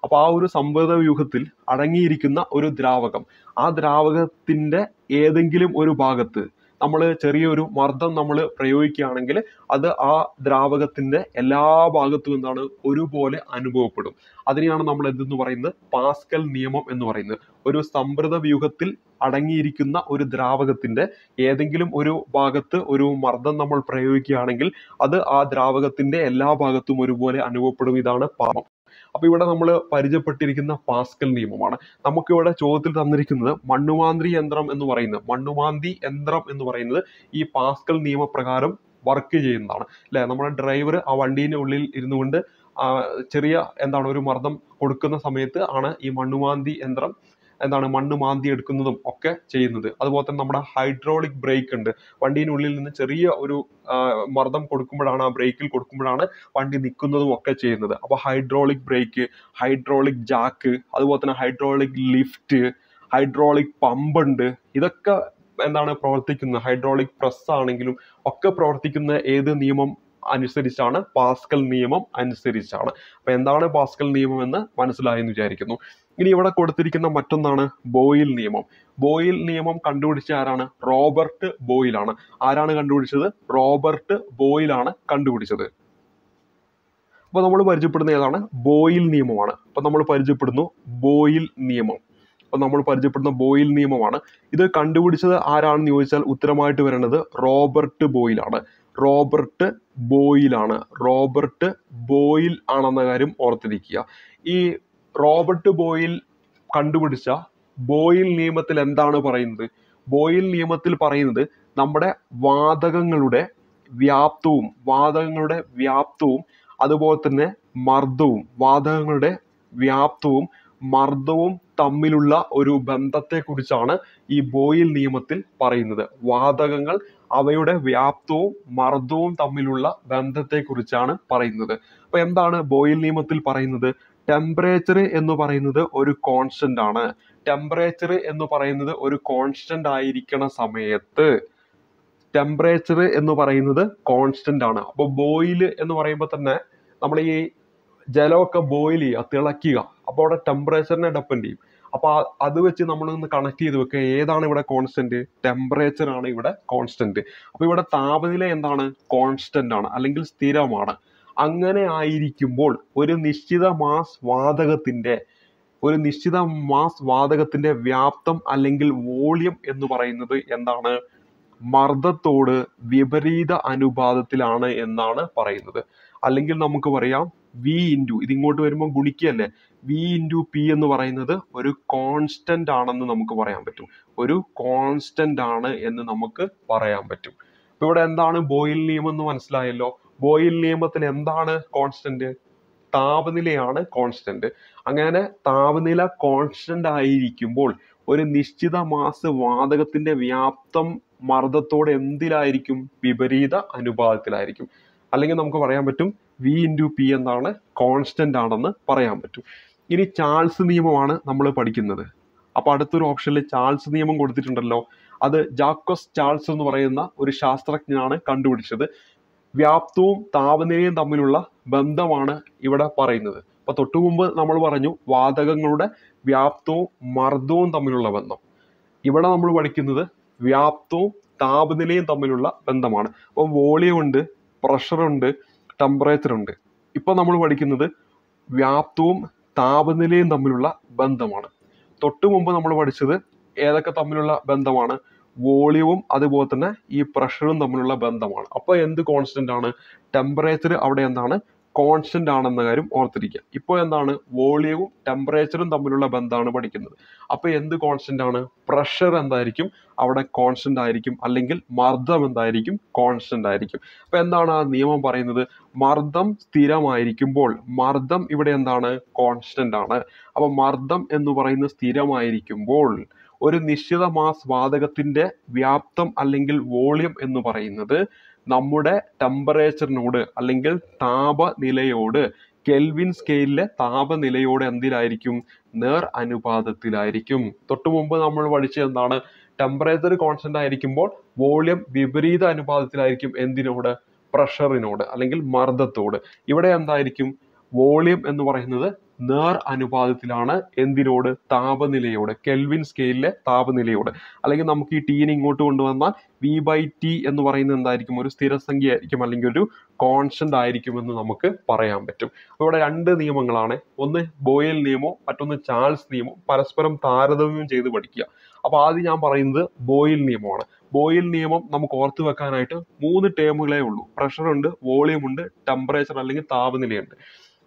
അപ്പോൾ ആ ഒരു സമ്പദ വ്യൂഹത്തിൽ അടങ്ങിയിരിക്കുന്ന ഒരു ദ്രാവകം ആ ദ്രാവകത്തിന്റെ ഏതെങ്കിലും ഒരു ഭാഗത്ത് നമ്മൾ ചെറിയൊരു മർദ്ദം നമ്മൾ പ്രയോഗിക്കുകയാണെങ്കിൽ അത് ആ ദ്രാവകത്തിൻ്റെ എല്ലാ ഭാഗത്തും എന്താണ് ഒരുപോലെ അനുഭവപ്പെടും അതിനെയാണ് നമ്മൾ എന്തെന്ന് പറയുന്നത് പാസ്കൽ നിയമം എന്ന് പറയുന്നത് ഒരു സമ്പ്രദ വ്യൂഹത്തിൽ അടങ്ങിയിരിക്കുന്ന ഒരു ദ്രാവകത്തിൻ്റെ ഏതെങ്കിലും ഒരു ഭാഗത്ത് ഒരു മർദ്ദം നമ്മൾ പ്രയോഗിക്കുകയാണെങ്കിൽ അത് ആ ദ്രാവകത്തിൻ്റെ എല്ലാ ഭാഗത്തും ഒരുപോലെ അനുഭവപ്പെടും ഇതാണ് പാപം അപ്പോൾ ഇവിടെ നമ്മൾ പരിചയപ്പെട്ടിരിക്കുന്ന പാസ്കൽ നിയമമാണ് നമുക്കിവിടെ ചോദ്യത്തിൽ തന്നിരിക്കുന്നത് മണ്ണുമാന്ത്രി യന്ത്രം എന്ന് പറയുന്നത് മണ്ണുമാന്തി യന്ത്രം എന്ന് പറയുന്നത് ഈ പാസ്കൽ നിയമപ്രകാരം വർക്ക് ചെയ്യുന്നതാണ് അല്ലേ നമ്മുടെ ഡ്രൈവർ ആ വണ്ടീൻ്റെ ഉള്ളിൽ ഇരുന്നു കൊണ്ട് ചെറിയ എന്താണ് ഒരു മർദ്ദം കൊടുക്കുന്ന സമയത്ത് ആണ് ഈ മണ്ണുമാന്തി യന്ത്രം എന്താണ് മണ്ണ് മാന്തി എടുക്കുന്നതും ഒക്കെ ചെയ്യുന്നത് അതുപോലെ തന്നെ നമ്മുടെ ഹൈഡ്രോളിക് ബ്രേക്ക് ഉണ്ട് വണ്ടീനുള്ളിൽ നിന്ന് ചെറിയ ഒരു മർദ്ദം കൊടുക്കുമ്പോഴാണ് ആ ബ്രേക്കിൽ കൊടുക്കുമ്പോഴാണ് വണ്ടി നിൽക്കുന്നതും ഒക്കെ ചെയ്യുന്നത് അപ്പോൾ ഹൈഡ്രോളിക് ബ്രേക്ക് ഹൈഡ്രോളിക് ജാക്ക് അതുപോലെ തന്നെ ഹൈഡ്രോളിക് ലിഫ്റ്റ് ഹൈഡ്രോളിക് പമ്പ് ഉണ്ട് ഇതൊക്കെ എന്താണ് പ്രവർത്തിക്കുന്നത് ഹൈഡ്രോളിക് പ്രസ് ആണെങ്കിലും ഒക്കെ പ്രവർത്തിക്കുന്ന ഏത് നിയമം അനുസരിച്ചാണ് പാസ്കൽ നിയമം അനുസരിച്ചാണ് അപ്പോൾ എന്താണ് പാസ്കൽ നിയമം എന്ന് മനസ്സിലായെന്ന് വിചാരിക്കുന്നു ഇനി ഇവിടെ കൊടുത്തിരിക്കുന്ന മറ്റൊന്നാണ് ബോയിൽ നിയമം ബോയിൽ നിയമം കണ്ടുപിടിച്ച ആരാണ് റോബർട്ട് ബോയിലാണ് ആരാണ് കണ്ടുപിടിച്ചത് റോബർട്ട് ബോയിലാണ് കണ്ടുപിടിച്ചത് അപ്പോൾ നമ്മൾ പരിചയപ്പെടുന്ന ഏതാണ് ബോയിൽ നിയമമാണ് അപ്പോൾ നമ്മൾ പരിചയപ്പെടുന്നു ബോയിൽ നിയമം അപ്പോൾ നമ്മൾ പരിചയപ്പെടുന്ന ബോയിൽ നിയമമാണ് ഇത് കണ്ടുപിടിച്ചത് ആരാണെന്ന് ചോദിച്ചാൽ ഉത്തരമായിട്ട് വരുന്നത് റോബർട്ട് ബോയിലാണ് റോബർട്ട് ബോയിലാണ് റോബർട്ട് ബോയിൽ ആണെന്ന കാര്യം ഓർത്തിരിക്കുക ഈ റോബർട്ട് ബോയിൽ കണ്ടുപിടിച്ച ബോയിൽ നിയമത്തിൽ എന്താണ് പറയുന്നത് ബോയിൽ നിയമത്തിൽ പറയുന്നത് നമ്മുടെ വാതകങ്ങളുടെ വ്യാപ്തവും വാതകങ്ങളുടെ വ്യാപ്തവും അതുപോലെ തന്നെ മർദ്ദവും വാതകങ്ങളുടെ വ്യാപ്തവും മർദ്ദവും തമ്മിലുള്ള ഒരു ബന്ധത്തെക്കുറിച്ചാണ് ഈ ബോയിൽ നിയമത്തിൽ പറയുന്നത് വാതകങ്ങൾ അവയുടെ വ്യാപ്തവും മർദ്ദവും തമ്മിലുള്ള ബന്ധത്തെക്കുറിച്ചാണ് പറയുന്നത് അപ്പോൾ എന്താണ് ബോയിൽ നിയമത്തിൽ പറയുന്നത് ടെമ്പറേച്ചർ എന്ന് പറയുന്നത് ഒരു കോൺസ്റ്റന്റ് ആണ് ടെമ്പറേച്ചർ എന്ന് പറയുന്നത് ഒരു കോൺസ്റ്റന്റ് ആയിരിക്കണ സമയത്ത് ടെമ്പറേച്ചർ എന്ന് പറയുന്നത് കോൺസ്റ്റന്റ് ആണ് അപ്പോൾ ബോയിൽ എന്ന് പറയുമ്പോൾ തന്നെ നമ്മൾ ഈ ജലമൊക്കെ ബോയിൽ ചെയ്യുക തിളക്കുക അപ്പോൾ അവിടെ ടെമ്പറേച്ചറിനെ ഡെപ്പെൻഡ് ചെയ്യും അപ്പോൾ അത് വെച്ച് നമ്മൾ ഒന്ന് കണക്ട് ചെയ്ത് വെക്കുക ഏതാണ് ഇവിടെ കോൺസ്റ്റന്റ് ടെമ്പറേച്ചർ ആണ് ഇവിടെ കോൺസ്റ്റന്റ് അപ്പോൾ ഇവിടെ താപനില എന്താണ് കോൺസ്റ്റന്റ് ആണ് അല്ലെങ്കിൽ സ്ഥിരമാണ് അങ്ങനെ ആയിരിക്കുമ്പോൾ ഒരു നിശ്ചിത മാസ് വാതകത്തിൻ്റെ ഒരു നിശ്ചിത മാസ് വാതകത്തിൻ്റെ വ്യാപ്തം അല്ലെങ്കിൽ വോളിയം എന്ന് പറയുന്നത് എന്താണ് മർദ്ദത്തോട് വിപരീത അനുപാതത്തിലാണ് എന്നാണ് പറയുന്നത് അല്ലെങ്കിൽ നമുക്ക് പറയാം വി ഇൻറ്റു ഇതിങ്ങോട്ട് വരുമ്പോൾ ഗുണിക്കുകയല്ലേ വി ഇൻറ്റു പി എന്ന് പറയുന്നത് ഒരു കോൺസ്റ്റൻ്റ് ആണെന്ന് നമുക്ക് പറയാൻ പറ്റും ഒരു കോൺസ്റ്റൻ്റ് ആണ് എന്ന് നമുക്ക് പറയാൻ പറ്റും ഇപ്പോൾ ഇവിടെ എന്താണ് ബോയിൽ നിയമം എന്ന് മനസ്സിലായല്ലോ ബോയിൽ നിയമത്തിൽ എന്താണ് കോൺസ്റ്റന്റ് താപനിലയാണ് കോൺസ്റ്റന്റ് അങ്ങനെ താപനില കോൺസ്റ്റന്റ് ആയിരിക്കുമ്പോൾ ഒരു നിശ്ചിത മാസ് വാതകത്തിന്റെ വ്യാപ്തം മർദ്ദത്തോടെ എന്തിലായിരിക്കും വിപരീത അനുപാതത്തിലായിരിക്കും അല്ലെങ്കിൽ നമുക്ക് പറയാൻ പറ്റും വി ഇൻറ്റു പി എന്നാണ് കോൺസ്റ്റന്റ് ആണെന്ന് പറയാൻ പറ്റും ഇനി ചാൾസ് നിയമമാണ് നമ്മൾ പഠിക്കുന്നത് അപ്പോൾ അടുത്തൊരു ഓപ്ഷനിൽ ചാൾസ് നിയമം കൊടുത്തിട്ടുണ്ടല്ലോ അത് ജാക്കോസ് ചാൾസ് എന്ന് പറയുന്ന ഒരു ശാസ്ത്രജ്ഞനാണ് കണ്ടുപിടിച്ചത് വ്യാപ്തവും താപനിലയും തമ്മിലുള്ള ബന്ധമാണ് ഇവിടെ പറയുന്നത് അപ്പോൾ തൊട്ടു മുമ്പ് നമ്മൾ പറഞ്ഞു വാതകങ്ങളുടെ വ്യാപ്തവും മർദ്ദവും തമ്മിലുള്ള ബന്ധം ഇവിടെ നമ്മൾ പഠിക്കുന്നത് വ്യാപ്തവും താപനിലയും തമ്മിലുള്ള ബന്ധമാണ് അപ്പോൾ വോളിയം ഉണ്ട് പ്രഷറുണ്ട് ടെമ്പറേച്ചർ ഉണ്ട് ഇപ്പോൾ നമ്മൾ പഠിക്കുന്നത് വ്യാപ്തവും താപനിലയും തമ്മിലുള്ള ബന്ധമാണ് തൊട്ടു മുമ്പ് നമ്മൾ പഠിച്ചത് ഏതൊക്കെ തമ്മിലുള്ള ബന്ധമാണ് വോളിയവും അതുപോലെ തന്നെ ഈ പ്രഷറും തമ്മിലുള്ള ബന്ധമാണ് അപ്പോൾ എന്ത് കോൺസ്റ്റൻ്റ് ആണ് ടെമ്പറേച്ചർ അവിടെ എന്താണ് കോൺസ്റ്റൻ്റ് ആണെന്ന കാര്യം ഓർത്തിരിക്കുക ഇപ്പോൾ എന്താണ് വോളിയവും ടെമ്പറേച്ചറും തമ്മിലുള്ള ബന്ധമാണ് പഠിക്കുന്നത് അപ്പോൾ എന്ത് കോൺസ്റ്റൻ്റ് ആണ് പ്രഷർ എന്തായിരിക്കും അവിടെ കോൺസ്റ്റൻ്റ് ആയിരിക്കും അല്ലെങ്കിൽ മർദ്ദം എന്തായിരിക്കും കോൺസ്റ്റൻ്റ് ആയിരിക്കും അപ്പോൾ എന്താണ് ആ നിയമം പറയുന്നത് മർദ്ദം സ്ഥിരമായിരിക്കുമ്പോൾ മർദ്ദം ഇവിടെ എന്താണ് കോൺസ്റ്റൻ്റ് ആണ് അപ്പോൾ മർദ്ദം എന്ന് പറയുന്നത് സ്ഥിരമായിരിക്കുമ്പോൾ ഒരു നിശ്ചിത മാസ് വാതകത്തിൻ്റെ വ്യാപ്തം അല്ലെങ്കിൽ വോളിയം എന്ന് പറയുന്നത് നമ്മുടെ ടെമ്പറേച്ചറിനോട് അല്ലെങ്കിൽ താപനിലയോട് കെൽവിൻ സ്കെയിലിലെ താപനിലയോട് എന്തിലായിരിക്കും നേർ അനുപാതത്തിലായിരിക്കും തൊട്ടു മുമ്പ് നമ്മൾ പഠിച്ചത് എന്താണ് ടെമ്പറേച്ചർ കോൺസ്റ്റന്റ് ആയിരിക്കുമ്പോൾ വോളിയം വിപരീത അനുപാതത്തിലായിരിക്കും എന്തിനോട് പ്രഷറിനോട് അല്ലെങ്കിൽ മർദ്ദത്തോട് ഇവിടെ എന്തായിരിക്കും വോളിയം എന്ന് പറയുന്നത് നേർ അനുപാതത്തിലാണ് എന്തിനോട് താപനിലയോട് കെൽവിൻ സ്കെയിലിലെ താപനിലയോട് അല്ലെങ്കിൽ നമുക്ക് ഈ ടീനെ ഇങ്ങോട്ട് കൊണ്ടുവന്നാൽ വി ബൈ ടി എന്ന് പറയുന്നത് എന്തായിരിക്കും ഒരു സ്ഥിരസംഖ്യ ആയിരിക്കും അല്ലെങ്കിൽ ഒരു കോൺസ്റ്റന്റ് എന്ന് നമുക്ക് പറയാൻ പറ്റും ഇവിടെ രണ്ട് നിയമങ്ങളാണ് ഒന്ന് ബോയൽ നിയമവും മറ്റൊന്ന് ചാൾസ് നിയമം പരസ്പരം താരതമ്യം ചെയ്ത് പഠിക്കുക അപ്പോൾ ആദ്യം ഞാൻ പറയുന്നത് ബോയിൽ നിയമമാണ് ബോയിൽ നിയമം നമുക്ക് ഓർത്തു വെക്കാനായിട്ട് മൂന്ന് ടേമുകളേ ഉള്ളൂ പ്രഷറുണ്ട് വോളിയം ഉണ്ട് ടെമ്പറേച്ചർ അല്ലെങ്കിൽ താപനിലയുണ്ട്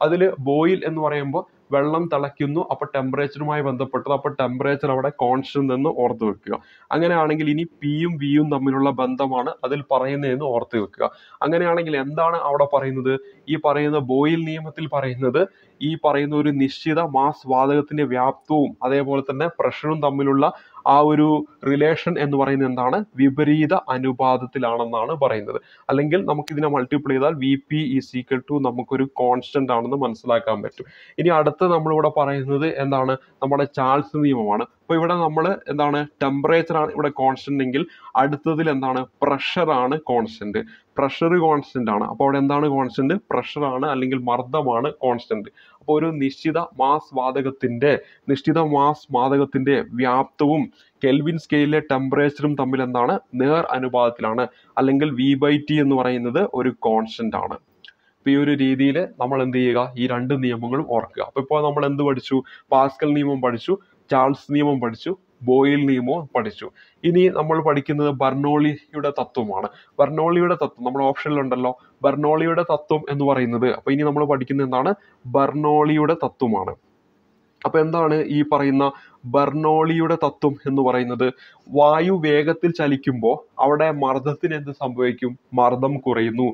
അതിൽ ബോയിൽ എന്ന് പറയുമ്പോൾ വെള്ളം തിളയ്ക്കുന്നു അപ്പോൾ ടെമ്പറേച്ചറുമായി ബന്ധപ്പെട്ടത് അപ്പോൾ ടെമ്പറേച്ചർ അവിടെ കോൺസ്റ്റന്റ് എന്ന് ഓർത്തു വെക്കുക അങ്ങനെയാണെങ്കിൽ ഇനി പിയും വിയും തമ്മിലുള്ള ബന്ധമാണ് അതിൽ പറയുന്നതെന്ന് ഓർത്ത് വെക്കുക അങ്ങനെയാണെങ്കിൽ എന്താണ് അവിടെ പറയുന്നത് ഈ പറയുന്ന ബോയിൽ നിയമത്തിൽ പറയുന്നത് ഈ പറയുന്ന ഒരു നിശ്ചിത മാസ് വാതകത്തിന്റെ വ്യാപ്തവും അതേപോലെ തന്നെ പ്രഷറും തമ്മിലുള്ള ആ ഒരു റിലേഷൻ എന്ന് പറയുന്നത് എന്താണ് വിപരീത അനുപാതത്തിലാണെന്നാണ് പറയുന്നത് അല്ലെങ്കിൽ നമുക്ക് ഇതിനെ മൾട്ടിപ്ലൈ ചെയ്താൽ V P is equal to നമുക്കൊരു കോൺസ്റ്റന്റ് ആണെന്ന് മനസ്സിലാക്കാൻ പറ്റും ഇനി നമ്മൾ നമ്മളിവിടെ പറയുന്നത് എന്താണ് നമ്മുടെ ചാൾസ് നിയമമാണ് അപ്പോൾ ഇവിടെ നമ്മൾ എന്താണ് ടെമ്പറേച്ചർ ആണ് ഇവിടെ കോൺസ്റ്റന്റ് എങ്കിൽ അടുത്തതിൽ എന്താണ് പ്രഷർ ആണ് കോൺസ്റ്റന്റ് പ്രഷർ കോൺസ്റ്റന്റ് ആണ് അപ്പോൾ അവിടെ എന്താണ് കോൺസ്റ്റന്റ് പ്രഷർ ആണ് അല്ലെങ്കിൽ മർദ്ദമാണ് കോൺസ്റ്റന്റ് ഒരു നിശ്ചിത മാസ് വാതകത്തിൻ്റെ നിശ്ചിത മാസ് വാതകത്തിൻ്റെ വ്യാപ്തവും കെൽവിൻ സ്കെയിലിലെ ടെമ്പറേച്ചറും തമ്മിൽ എന്താണ് നേർ അനുപാതത്തിലാണ് അല്ലെങ്കിൽ വി ബൈ ടി എന്ന് പറയുന്നത് ഒരു കോൺസ്റ്റൻ്റ് ആണ് അപ്പോൾ ഈ ഒരു രീതിയിൽ നമ്മൾ എന്ത് ചെയ്യുക ഈ രണ്ട് നിയമങ്ങളും ഓർക്കുക അപ്പോൾ ഇപ്പോൾ നമ്മൾ എന്ത് പഠിച്ചു പാസ്കൽ നിയമം പഠിച്ചു ചാൾസ് നിയമം പഠിച്ചു ബോയിൽ നിയമവും പഠിച്ചു ഇനി നമ്മൾ പഠിക്കുന്നത് ബർണോളിയുടെ തത്വമാണ് ബർണോളിയുടെ തത്വം നമ്മുടെ ഓപ്ഷനിലുണ്ടല്ലോ ബർണോളിയുടെ തത്വം എന്ന് പറയുന്നത് അപ്പോൾ ഇനി നമ്മൾ പഠിക്കുന്നത് എന്താണ് ബർണോളിയുടെ തത്വമാണ് അപ്പോൾ എന്താണ് ഈ പറയുന്ന ബർണോളിയുടെ തത്വം എന്ന് പറയുന്നത് വായു വേഗത്തിൽ ചലിക്കുമ്പോൾ അവിടെ മർദ്ദത്തിന് എന്ത് സംഭവിക്കും മർദ്ദം കുറയുന്നു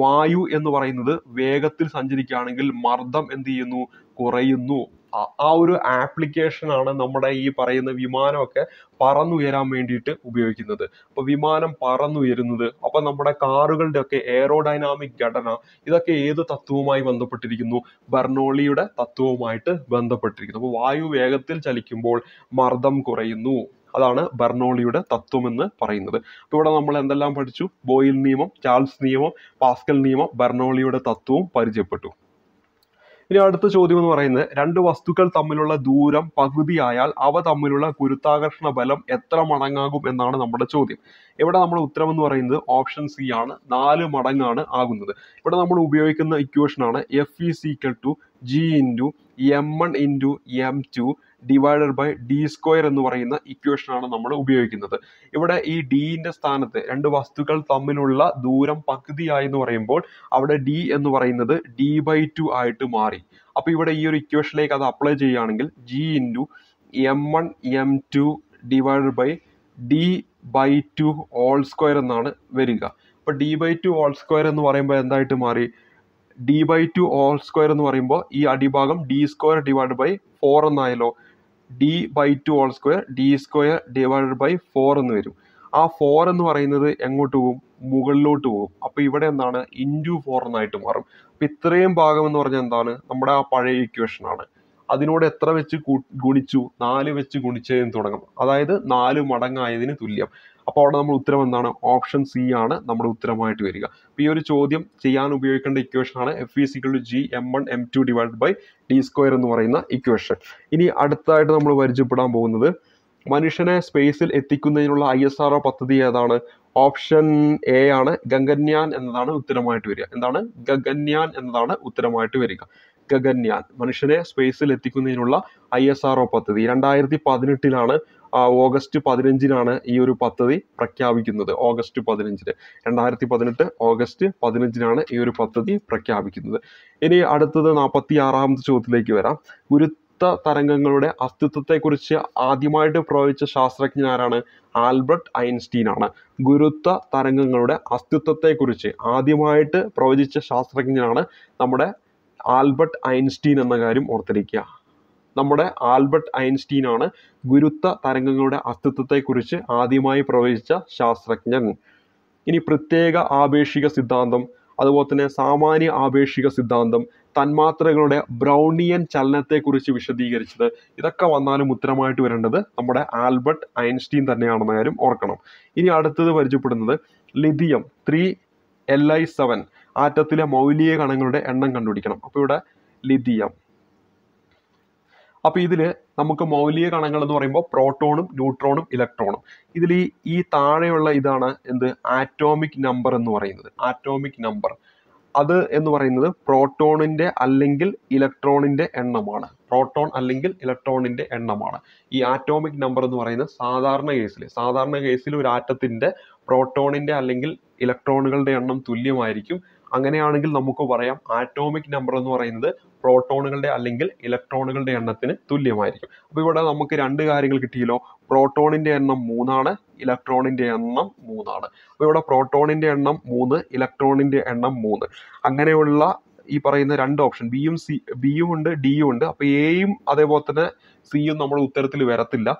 വായു എന്ന് പറയുന്നത് വേഗത്തിൽ സഞ്ചരിക്കുകയാണെങ്കിൽ മർദ്ദം എന്ത് ചെയ്യുന്നു കുറയുന്നു ആ ഒരു ആപ്ലിക്കേഷനാണ് നമ്മുടെ ഈ പറയുന്ന വിമാനമൊക്കെ പറന്നുയരാൻ വേണ്ടിയിട്ട് ഉപയോഗിക്കുന്നത് അപ്പോൾ വിമാനം പറന്നുയരുന്നത് അപ്പോൾ നമ്മുടെ കാറുകളുടെ ഒക്കെ എയറോഡൈനാമിക് ഘടന ഇതൊക്കെ ഏത് തത്വവുമായി ബന്ധപ്പെട്ടിരിക്കുന്നു ബർണോളിയുടെ തത്വവുമായിട്ട് ബന്ധപ്പെട്ടിരിക്കുന്നു അപ്പോൾ വായു വേഗത്തിൽ ചലിക്കുമ്പോൾ മർദ്ദം കുറയുന്നു അതാണ് ബർണോളിയുടെ തത്വം എന്ന് പറയുന്നത് അപ്പോൾ ഇവിടെ നമ്മൾ എന്തെല്ലാം പഠിച്ചു ബോയിൽ നിയമം ചാൾസ് നിയമം പാസ്കൽ നിയമം ബർണോളിയുടെ തത്വവും പരിചയപ്പെട്ടു ഇനി അടുത്ത ചോദ്യം എന്ന് പറയുന്നത് രണ്ട് വസ്തുക്കൾ തമ്മിലുള്ള ദൂരം പകുതിയായാൽ അവ തമ്മിലുള്ള ഗുരുത്താകർഷണ ബലം എത്ര മടങ്ങാകും എന്നാണ് നമ്മുടെ ചോദ്യം ഇവിടെ നമ്മുടെ ഉത്തരം എന്ന് പറയുന്നത് ഓപ്ഷൻ സി ആണ് നാല് മടങ്ങാണ് ആകുന്നത് ഇവിടെ നമ്മൾ ഉപയോഗിക്കുന്ന ഇക്വേഷൻ ആണ് F is equal to G into M one into M two divided by D square എന്ന് പറയുന്ന ഇക്വേഷനാണ് നമ്മൾ ഉപയോഗിക്കുന്നത് ഇവിടെ ഈ ന്റെ സ്ഥാനത്ത് രണ്ട് വസ്തുക്കൾ തമ്മിലുള്ള ദൂരം പകുതിയായി എന്ന് പറയുമ്പോൾ അവിടെ ഡി എന്ന് പറയുന്നത് ഡി ബൈ ടു ആയിട്ട് മാറി അപ്പോൾ ഇവിടെ ഈ ഒരു ഇക്വേഷനിലേക്ക് അത് അപ്ലൈ ചെയ്യുകയാണെങ്കിൽ G into M one M two divided by D by two whole square എന്നാണ് വരിക അപ്പോൾ D by two whole square എന്ന് പറയുമ്പോൾ എന്തായിട്ട് മാറി D by two whole square എന്ന് പറയുമ്പോൾ ഈ അടിഭാഗം D square divide by four എന്നായല്ലോ D by two whole square D square divided by four എന്ന് വരും ആ ഫോർ എന്ന് പറയുന്നത് എങ്ങോട്ട് പോകും മുകളിലോട്ട് പോകും അപ്പോൾ ഇവിടെ എന്താണ് ഇൻറ്റു ഫോർ എന്നായിട്ട് മാറും അപ്പം ഇത്രയും ഭാഗം എന്ന് പറഞ്ഞാൽ എന്താണ് നമ്മുടെ ആ പഴയ ഇക്വേഷനാണ് അതിനോട് എത്ര വെച്ച് ഗുണിച്ചു നാല് വെച്ച് ഗുണിച്ചതിന് തുടങ്ങും അതായത് നാല് മടങ്ങായതിന് തുല്യം അപ്പോൾ അവിടെ നമ്മൾ ഉത്തരം എന്താണ് ഓപ്ഷൻ സി ആണ് നമ്മുടെ ഉത്തരമായിട്ട് വരിക അപ്പോൾ ഈ ഒരു ചോദ്യം ചെയ്യാൻ ഉപയോഗിക്കേണ്ട ഇക്വേഷൻ ആണ് F is equal to G M one M two divide by D square എന്ന് പറയുന്ന ഇക്വേഷൻ ഇനി അടുത്തതായിട്ട് നമ്മൾ പരിചയപ്പെടാൻ പോകുന്നത് മനുഷ്യനെ സ്പേസിൽ എത്തിക്കുന്നതിനുള്ള ഐ എസ് ആർ പദ്ധതി ഏതാണ് ഓപ്ഷൻ എ ആണ് ഗഗന്യാൻ എന്നതാണ് ഉത്തരമായിട്ട് വരിക എന്താണ് ഗഗന്യാൻ എന്നതാണ് ഉത്തരമായിട്ട് വരിക ഗഗന്യാൻ മനുഷ്യനെ സ്പേസിൽ എത്തിക്കുന്നതിനുള്ള ഐ എസ് ആർ പദ്ധതി രണ്ടായിരത്തി പതിനെട്ടിലാണ് ഓഗസ്റ്റ് പതിനഞ്ചിനാണ് ഈ ഒരു പദ്ധതി പ്രഖ്യാപിക്കുന്നത് ഓഗസ്റ്റ് പതിനഞ്ചിന് രണ്ടായിരത്തി പതിനെട്ട് ഓഗസ്റ്റ് പതിനഞ്ചിനാണ് ഈ ഒരു പദ്ധതി പ്രഖ്യാപിക്കുന്നത് ഇനി അടുത്തത് നാൽപ്പത്തി ആറാമത്തെ ചോദ്യത്തിലേക്ക് വരാം ഗുരുത്വ തരംഗങ്ങളുടെ അസ്തിത്വത്തെക്കുറിച്ച് ആദ്യമായിട്ട് പ്രവചിച്ച ശാസ്ത്രജ്ഞൻ ആരാണ് ആൽബർട്ട് ഐൻസ്റ്റീൻ ആണ് ഗുരുത്വ തരംഗങ്ങളുടെ അസ്തിത്വത്തെക്കുറിച്ച് ആദ്യമായിട്ട് പ്രവചിച്ച ശാസ്ത്രജ്ഞനാണ് നമ്മുടെ ആൽബർട്ട് ഐൻസ്റ്റീൻ എന്ന കാര്യം ഓർത്തിരിക്കുക നമ്മുടെ ആൽബർട്ട് ഐൻസ്റ്റീൻ ആണ് ഗുരുത്വ തരംഗങ്ങളുടെ അസ്തിത്വത്തെക്കുറിച്ച് ആദ്യമായി പ്രവചിച്ച ശാസ്ത്രജ്ഞൻ ഇനി പ്രത്യേക ആപേക്ഷിക സിദ്ധാന്തം അതുപോലെ തന്നെ സാമാന്യ ആപേക്ഷിക സിദ്ധാന്തം തന്മാത്രകളുടെ ബ്രൗണിയൻ ചലനത്തെക്കുറിച്ച് വിശദീകരിച്ചത് ഇതൊക്കെ വന്നാലും ഉത്തരമായിട്ട് വരേണ്ടത് നമ്മുടെ ആൽബർട്ട് ഐൻസ്റ്റീൻ തന്നെയാണെന്ന കാര്യം ഓർക്കണം ഇനി അടുത്തത് പരിചയപ്പെടുന്നത് lithium three L I seven ആറ്റത്തിലെ മൗലിക കണങ്ങളുടെ എണ്ണം കണ്ടുപിടിക്കണം അപ്പോൾ ഇവിടെ ലിഥിയം അപ്പോൾ ഇതിൽ നമുക്ക് മൗലിക കണങ്ങൾ എന്ന് പറയുമ്പോൾ പ്രോട്ടോണും ന്യൂട്രോണും ഇലക്ട്രോണും ഇതിൽ ഈ ഈ താഴെയുള്ള ഇതാണ് എന്ത് ആറ്റോമിക് നമ്പർ എന്ന് പറയുന്നത് ആറ്റോമിക് നമ്പർ അത് എന്ന് പറയുന്നത് പ്രോട്ടോണിൻ്റെ അല്ലെങ്കിൽ ഇലക്ട്രോണിൻ്റെ എണ്ണമാണ് പ്രോട്ടോൺ അല്ലെങ്കിൽ ഇലക്ട്രോണിൻ്റെ എണ്ണമാണ് ഈ ആറ്റോമിക് നമ്പർ എന്ന് പറയുന്നത് സാധാരണ കേസിൽ സാധാരണ കേസിൽ ഒരു ആറ്റത്തിൻ്റെ പ്രോട്ടോണിൻ്റെ അല്ലെങ്കിൽ ഇലക്ട്രോണുകളുടെ എണ്ണം തുല്യമായിരിക്കും അങ്ങനെയാണെങ്കിൽ നമുക്ക് പറയാം ആറ്റോമിക് നമ്പർ എന്ന് പറയുന്നത് പ്രോട്ടോണുകളുടെ അല്ലെങ്കിൽ ഇലക്ട്രോണുകളുടെ എണ്ണത്തിന് തുല്യമായിരിക്കും അപ്പോൾ ഇവിടെ നമുക്ക് രണ്ട് കാര്യങ്ങൾ കിട്ടിയല്ലോ പ്രോട്ടോണിൻ്റെ എണ്ണം മൂന്നാണ് ഇലക്ട്രോണിൻ്റെ എണ്ണം മൂന്നാണ് അപ്പോൾ ഇവിടെ പ്രോട്ടോണിൻ്റെ എണ്ണം മൂന്ന് ഇലക്ട്രോണിൻ്റെ എണ്ണം മൂന്ന് അങ്ങനെയുള്ള ഈ പറയുന്ന രണ്ട് ഓപ്ഷൻ ബിയും സി ബിയും ഉണ്ട് ഡിയും ഉണ്ട് അപ്പോൾ എയും അതേപോലെ തന്നെ സിയും നമ്മുടെ ഉത്തരത്തിൽ വരത്തില്ല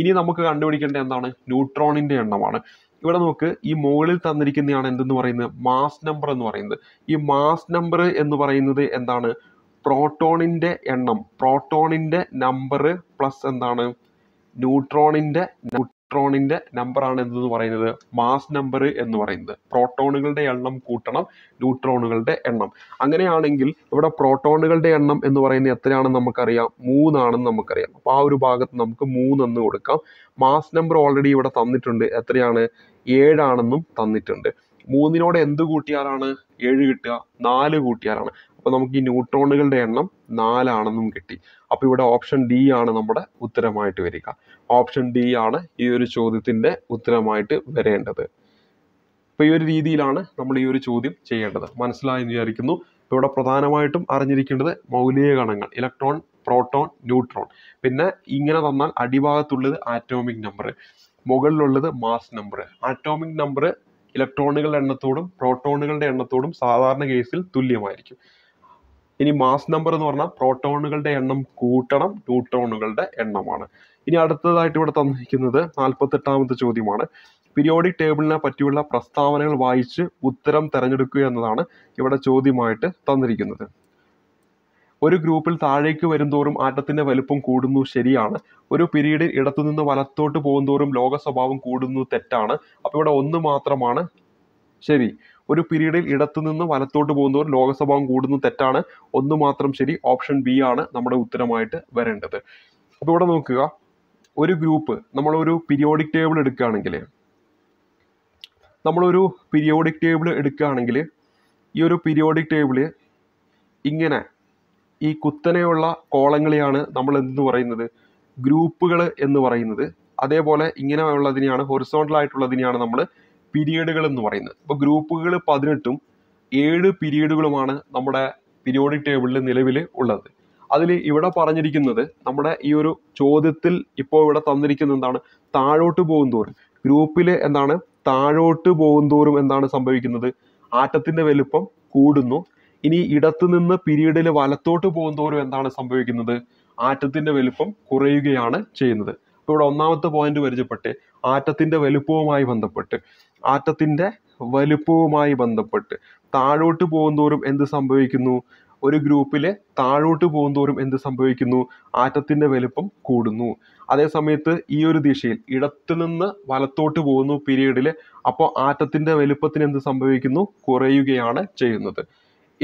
ഇനി നമുക്ക് കണ്ടുപിടിക്കേണ്ട എന്താണ് ന്യൂട്രോണിൻ്റെ എണ്ണമാണ് ഇവിടെ നമുക്ക് ഈ മുകളിൽ തന്നിരിക്കുന്നതാണ് എന്തെന്ന് പറയുന്നത് മാസ് നമ്പർ എന്ന് പറയുന്നത് ഈ മാസ് നമ്പർ എന്ന് പറയുന്നത് എന്താണ് പ്രോട്ടോണിൻ്റെ എണ്ണം പ്രോട്ടോണിൻ്റെ നമ്പർ പ്ലസ് എന്താണ് ന്യൂട്രോണിൻ്റെ ന്യൂട്രോണിൻ്റെ ആണ് എന്തെന്ന് പറയുന്നത് മാസ് നമ്പർ എന്ന് പറയുന്നത് പ്രോട്ടോണുകളുടെ എണ്ണം കൂട്ടണം ന്യൂട്രോണുകളുടെ എണ്ണം അങ്ങനെയാണെങ്കിൽ ഇവിടെ പ്രോട്ടോണുകളുടെ എണ്ണം എന്ന് പറയുന്നത് എത്രയാണെന്ന് നമുക്കറിയാം മൂന്നാണെന്ന് നമുക്കറിയാം അപ്പോൾ ആ ഒരു ഭാഗത്ത് നമുക്ക് മൂന്നെന്ന് കൊടുക്കാം മാസ് നമ്പർ ഓൾറെഡി ഇവിടെ തന്നിട്ടുണ്ട് എത്രയാണ് ഏഴാണെന്നും തന്നിട്ടുണ്ട് മൂന്നിനോട് എന്ത് കൂട്ടിയാലാണ് ഏഴ് കിട്ടുക നാല് കൂട്ടിയാലാണ് അപ്പോൾ നമുക്ക് ഈ ന്യൂട്രോണുകളുടെ എണ്ണം നാലാണെന്നും കിട്ടി അപ്പോൾ ഇവിടെ ഓപ്ഷൻ ഡി ആണ് നമ്മുടെ ഉത്തരമായിട്ട് വരിക ഓപ്ഷൻ ഡി ആണ് ഈ ഒരു ചോദ്യത്തിൻ്റെ ഉത്തരമായിട്ട് വരേണ്ടത് അപ്പോൾ ഈ ഒരു രീതിയിലാണ് നമ്മൾ ഈ ഒരു ചോദ്യം ചെയ്യേണ്ടത് മനസ്സിലായെന്ന് വിചാരിക്കുന്നു ഇവിടെ പ്രധാനമായിട്ടും അറിഞ്ഞിരിക്കേണ്ടത് മൗലിക കണങ്ങൾ ഇലക്ട്രോൺ പ്രോട്ടോൺ ന്യൂട്രോൺ പിന്നെ ഇങ്ങനെ തന്നാൽ അടിഭാഗത്തുള്ളത് ആറ്റോമിക് നമ്പർ മുകളിലുള്ളത് മാസ് നമ്പർ ആറ്റോമിക് നമ്പർ ഇലക്ട്രോണുകളുടെ എണ്ണത്തോടും പ്രോട്ടോണുകളുടെ എണ്ണത്തോടും സാധാരണ കേസിൽ തുല്യമായിരിക്കും ഇനി മാസ് നമ്പർ എന്ന് പറഞ്ഞാൽ പ്രോട്ടോണുകളുടെ എണ്ണം കൂട്ടണം ന്യൂട്രോണുകളുടെ എണ്ണമാണ് ഇനി അടുത്തതായിട്ട് ഇവിടെ തന്നിരിക്കുന്നത് നാൽപ്പത്തെട്ടാമത്തെ ചോദ്യമാണ് പിരിയോഡിക് ടേബിളിനെ പറ്റിയുള്ള പ്രസ്താവനകൾ വായിച്ച് ഉത്തരം തിരഞ്ഞെടുക്കുക എന്നതാണ് ഇവിടെ ചോദ്യമായിട്ട് തന്നിരിക്കുന്നത് ഒരു ഗ്രൂപ്പിൽ താഴേക്ക് വരുംതോറും ആറ്റത്തിന്റെ വലുപ്പം കൂടുന്നു ശരിയാണ് ഒരു പിരീഡിൽ ഇടത്തുനിന്ന് വലത്തോട്ട് പോകുന്തോറും ലോക സ്വഭാവം കൂടുന്നു തെറ്റാണ് അപ്പോൾ ഇവിടെ ഒന്ന് മാത്രമാണ് ശരി ഒരു ഇടത്തു ഇടത്തുനിന്ന് വലത്തോട്ട് പോകുന്നവർ ലോകസഭാംഗം കൂടുന്നത് തെറ്റാണ് ഒന്ന് മാത്രം ശരി ഓപ്ഷൻ ബി ആണ് നമ്മുടെ ഉത്തരമായിട്ട് വരേണ്ടത് അപ്പോൾ ഇവിടെ നോക്കുക ഒരു ഗ്രൂപ്പ് നമ്മളൊരു പീരിയോഡിക് ടേബിൾ എടുക്കുകയാണെങ്കിൽ നമ്മളൊരു പീരിയോഡിക് ടേബിൾ എടുക്കുകയാണെങ്കിൽ ഈ ഒരു പീരിയോഡിക് ടേബിൾ ഇങ്ങനെ ഈ കുത്തനെയുള്ള കോളങ്ങളെയാണ് നമ്മൾ എന്ത് പറയുന്നത് ഗ്രൂപ്പുകൾ എന്ന് പറയുന്നത് അതേപോലെ ഇങ്ങനെയുള്ളതിനെയാണ് ഹൊറിസോണ്ടൽ ആയിട്ടുള്ളതിനെയാണ് നമ്മൾ പിരീഡുകൾ എന്ന് പറയുന്നത് ഇപ്പോൾ ഗ്രൂപ്പുകൾ പതിനെട്ടും ഏഴ് പീരീഡുകളുമാണ് നമ്മുടെ പീരിയോഡിക് ടേബിളിൽ നിലവിൽ ഉള്ളത് അതിൽ ഇവിടെ പറഞ്ഞിരിക്കുന്നത് നമ്മുടെ ഈ ഒരു ചോദ്യത്തിൽ ഇപ്പോൾ ഇവിടെ തന്നിരിക്കുന്നത് എന്താണ് താഴോട്ട് പോകുന്തോറും ഗ്രൂപ്പിൽ എന്താണ് താഴോട്ട് തോറും എന്താണ് സംഭവിക്കുന്നത് ആറ്റത്തിൻ്റെ വലുപ്പം കൂടുന്നു ഇനി ഇടത്തു നിന്ന് പിരീഡിൽ വലത്തോട്ട് തോറും എന്താണ് സംഭവിക്കുന്നത് ആറ്റത്തിൻ്റെ വലുപ്പം കുറയുകയാണ് ചെയ്യുന്നത് അപ്പോൾ ഇവിടെ ഒന്നാമത്തെ പോയിന്റ് പരിചയപ്പെട്ട് ആറ്റത്തിൻ്റെ വലുപ്പവുമായി ബന്ധപ്പെട്ട് ആറ്റത്തിൻ്റെ വലുപ്പവുമായി ബന്ധപ്പെട്ട് താഴോട്ട് പോകുന്തോറും എന്ത് സംഭവിക്കുന്നു ഒരു ഗ്രൂപ്പിൽ താഴോട്ട് പോകുന്തോറും എന്ത് സംഭവിക്കുന്നു ആറ്റത്തിൻ്റെ വലുപ്പം കൂടുന്നു അതേ സമയത്ത് ഈ ഒരു ദിശയിൽ ഇടത്തു നിന്ന് വലത്തോട്ട് പോകുന്നു പീരീഡിൽ അപ്പോൾ ആറ്റത്തിൻ്റെ വലുപ്പത്തിന് എന്ത് സംഭവിക്കുന്നു കുറയുകയാണ് ചെയ്യുന്നത്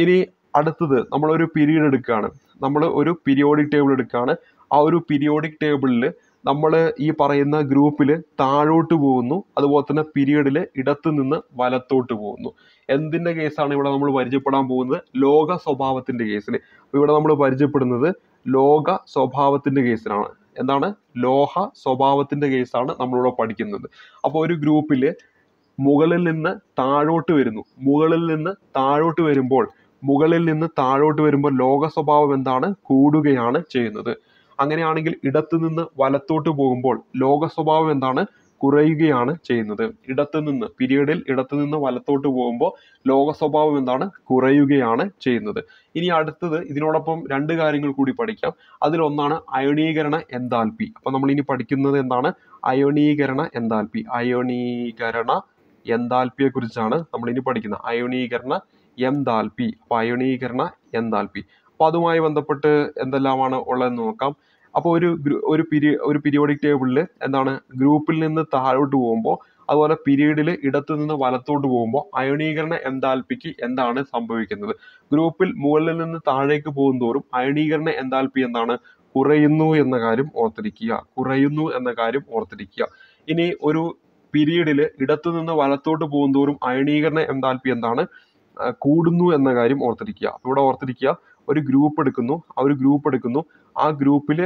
ഇനി അടുത്തത് നമ്മളൊരു പീരീഡ് എടുക്കുകയാണ് നമ്മൾ ഒരു പീരിയോഡിക് ടേബിൾ എടുക്കുകയാണ് ആ ഒരു പീരിയോഡിക് ടേബിളിൽ നമ്മൾ ഈ പറയുന്ന ഗ്രൂപ്പിൽ താഴോട്ട് പോകുന്നു അതുപോലെ തന്നെ പീരീഡിൽ ഇടത്തു നിന്ന് വലത്തോട്ട് പോകുന്നു എന്തിൻ്റെ കേസാണ് ഇവിടെ നമ്മൾ പരിചയപ്പെടാൻ പോകുന്നത് ലോക സ്വഭാവത്തിൻ്റെ കേസിൽ ഇവിടെ നമ്മൾ പരിചയപ്പെടുന്നത് ലോക സ്വഭാവത്തിൻ്റെ കേസിലാണ് എന്താണ് ലോഹ സ്വഭാവത്തിൻ്റെ കേസാണ് നമ്മളിവിടെ പഠിക്കുന്നത് അപ്പോൾ ഒരു ഗ്രൂപ്പിൽ മുകളിൽ നിന്ന് താഴോട്ട് വരുന്നു മുകളിൽ നിന്ന് താഴോട്ട് വരുമ്പോൾ മുകളിൽ നിന്ന് താഴോട്ട് വരുമ്പോൾ ലോക സ്വഭാവം എന്താണ് കൂടുകയാണ് ചെയ്യുന്നത് അങ്ങനെയാണെങ്കിൽ ഇടത്തുനിന്ന് വലത്തോട്ട് പോകുമ്പോൾ ലോക സ്വഭാവം എന്താണ് കുറയുകയാണ് ചെയ്യുന്നത് ഇടത്തുനിന്ന് പീരീഡിൽ ഇടത്തുനിന്ന് വലത്തോട്ട് പോകുമ്പോൾ ലോക സ്വഭാവം എന്താണ് കുറയുകയാണ് ചെയ്യുന്നത് ഇനി അടുത്തത് ഇതിനോടൊപ്പം രണ്ട് കാര്യങ്ങൾ കൂടി പഠിക്കാം അതിലൊന്നാണ് അയണീകരണ എന്താൽപി അപ്പോൾ നമ്മൾ ഇനി പഠിക്കുന്നത് എന്താണ് അയണീകരണ എന്താൽപി അയണീകരണ എന്താൽപിയെ കുറിച്ചാണ് നമ്മൾ ഇനി പഠിക്കുന്നത് അയണീകരണ എന്താൽപി അപ്പൊ അയണീകരണ എന്താൽപി അപ്പോൾ അതുമായി ബന്ധപ്പെട്ട് എന്തെല്ലാമാണ് ഉള്ളതെന്ന് നോക്കാം അപ്പോൾ ഒരു ഒരു പിരി ഒരു പീരിയോഡിക് ടേബിളിൽ എന്താണ് ഗ്രൂപ്പിൽ നിന്ന് താഴോട്ട് പോകുമ്പോൾ അതുപോലെ പീരീഡിൽ ഇടത്തു നിന്ന് വലത്തോട്ട് പോകുമ്പോൾ അയണീകരണ എന്താൽപ്പിക്ക് എന്താണ് സംഭവിക്കുന്നത് ഗ്രൂപ്പിൽ മുകളിൽ നിന്ന് താഴേക്ക് തോറും അയണീകരണ എന്താൽപ്പി എന്താണ് കുറയുന്നു എന്ന കാര്യം ഓർത്തിരിക്കുക കുറയുന്നു എന്ന കാര്യം ഓർത്തിരിക്കുക ഇനി ഒരു പീരീഡിൽ ഇടത്തു നിന്ന് വലത്തോട്ട് തോറും അയണീകരണ എന്താൽപ്പി എന്താണ് കൂടുന്നു എന്ന കാര്യം ഓർത്തിരിക്കുക ഇവിടെ ഓർത്തിരിക്കുക ഒരു ഗ്രൂപ്പ് എടുക്കുന്നു ആ ഒരു ഗ്രൂപ്പ് എടുക്കുന്നു ആ ഗ്രൂപ്പിൽ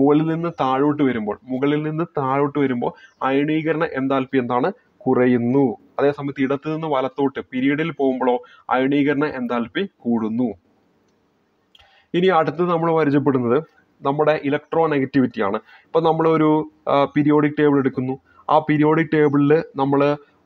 മുകളിൽ നിന്ന് താഴോട്ട് വരുമ്പോൾ മുകളിൽ നിന്ന് താഴോട്ട് വരുമ്പോൾ അയണീകരണ എൻതാൽപ്പി എന്താണ് കുറയുന്നു അതേസമയത്ത് ഇടത്തു നിന്ന് വലത്തോട്ട് പീരീഡിൽ പോകുമ്പോഴോ അയണീകരണ എൻതാൽപ്പി കൂടുന്നു ഇനി അടുത്തത് നമ്മൾ പരിചയപ്പെടുന്നത് നമ്മുടെ ഇലക്ട്രോ നെഗറ്റിവിറ്റി ആണ് ഇപ്പം നമ്മളൊരു പീരിയോഡിക് ടേബിൾ എടുക്കുന്നു ആ പീരിയോഡിക് ടേബിളിൽ നമ്മൾ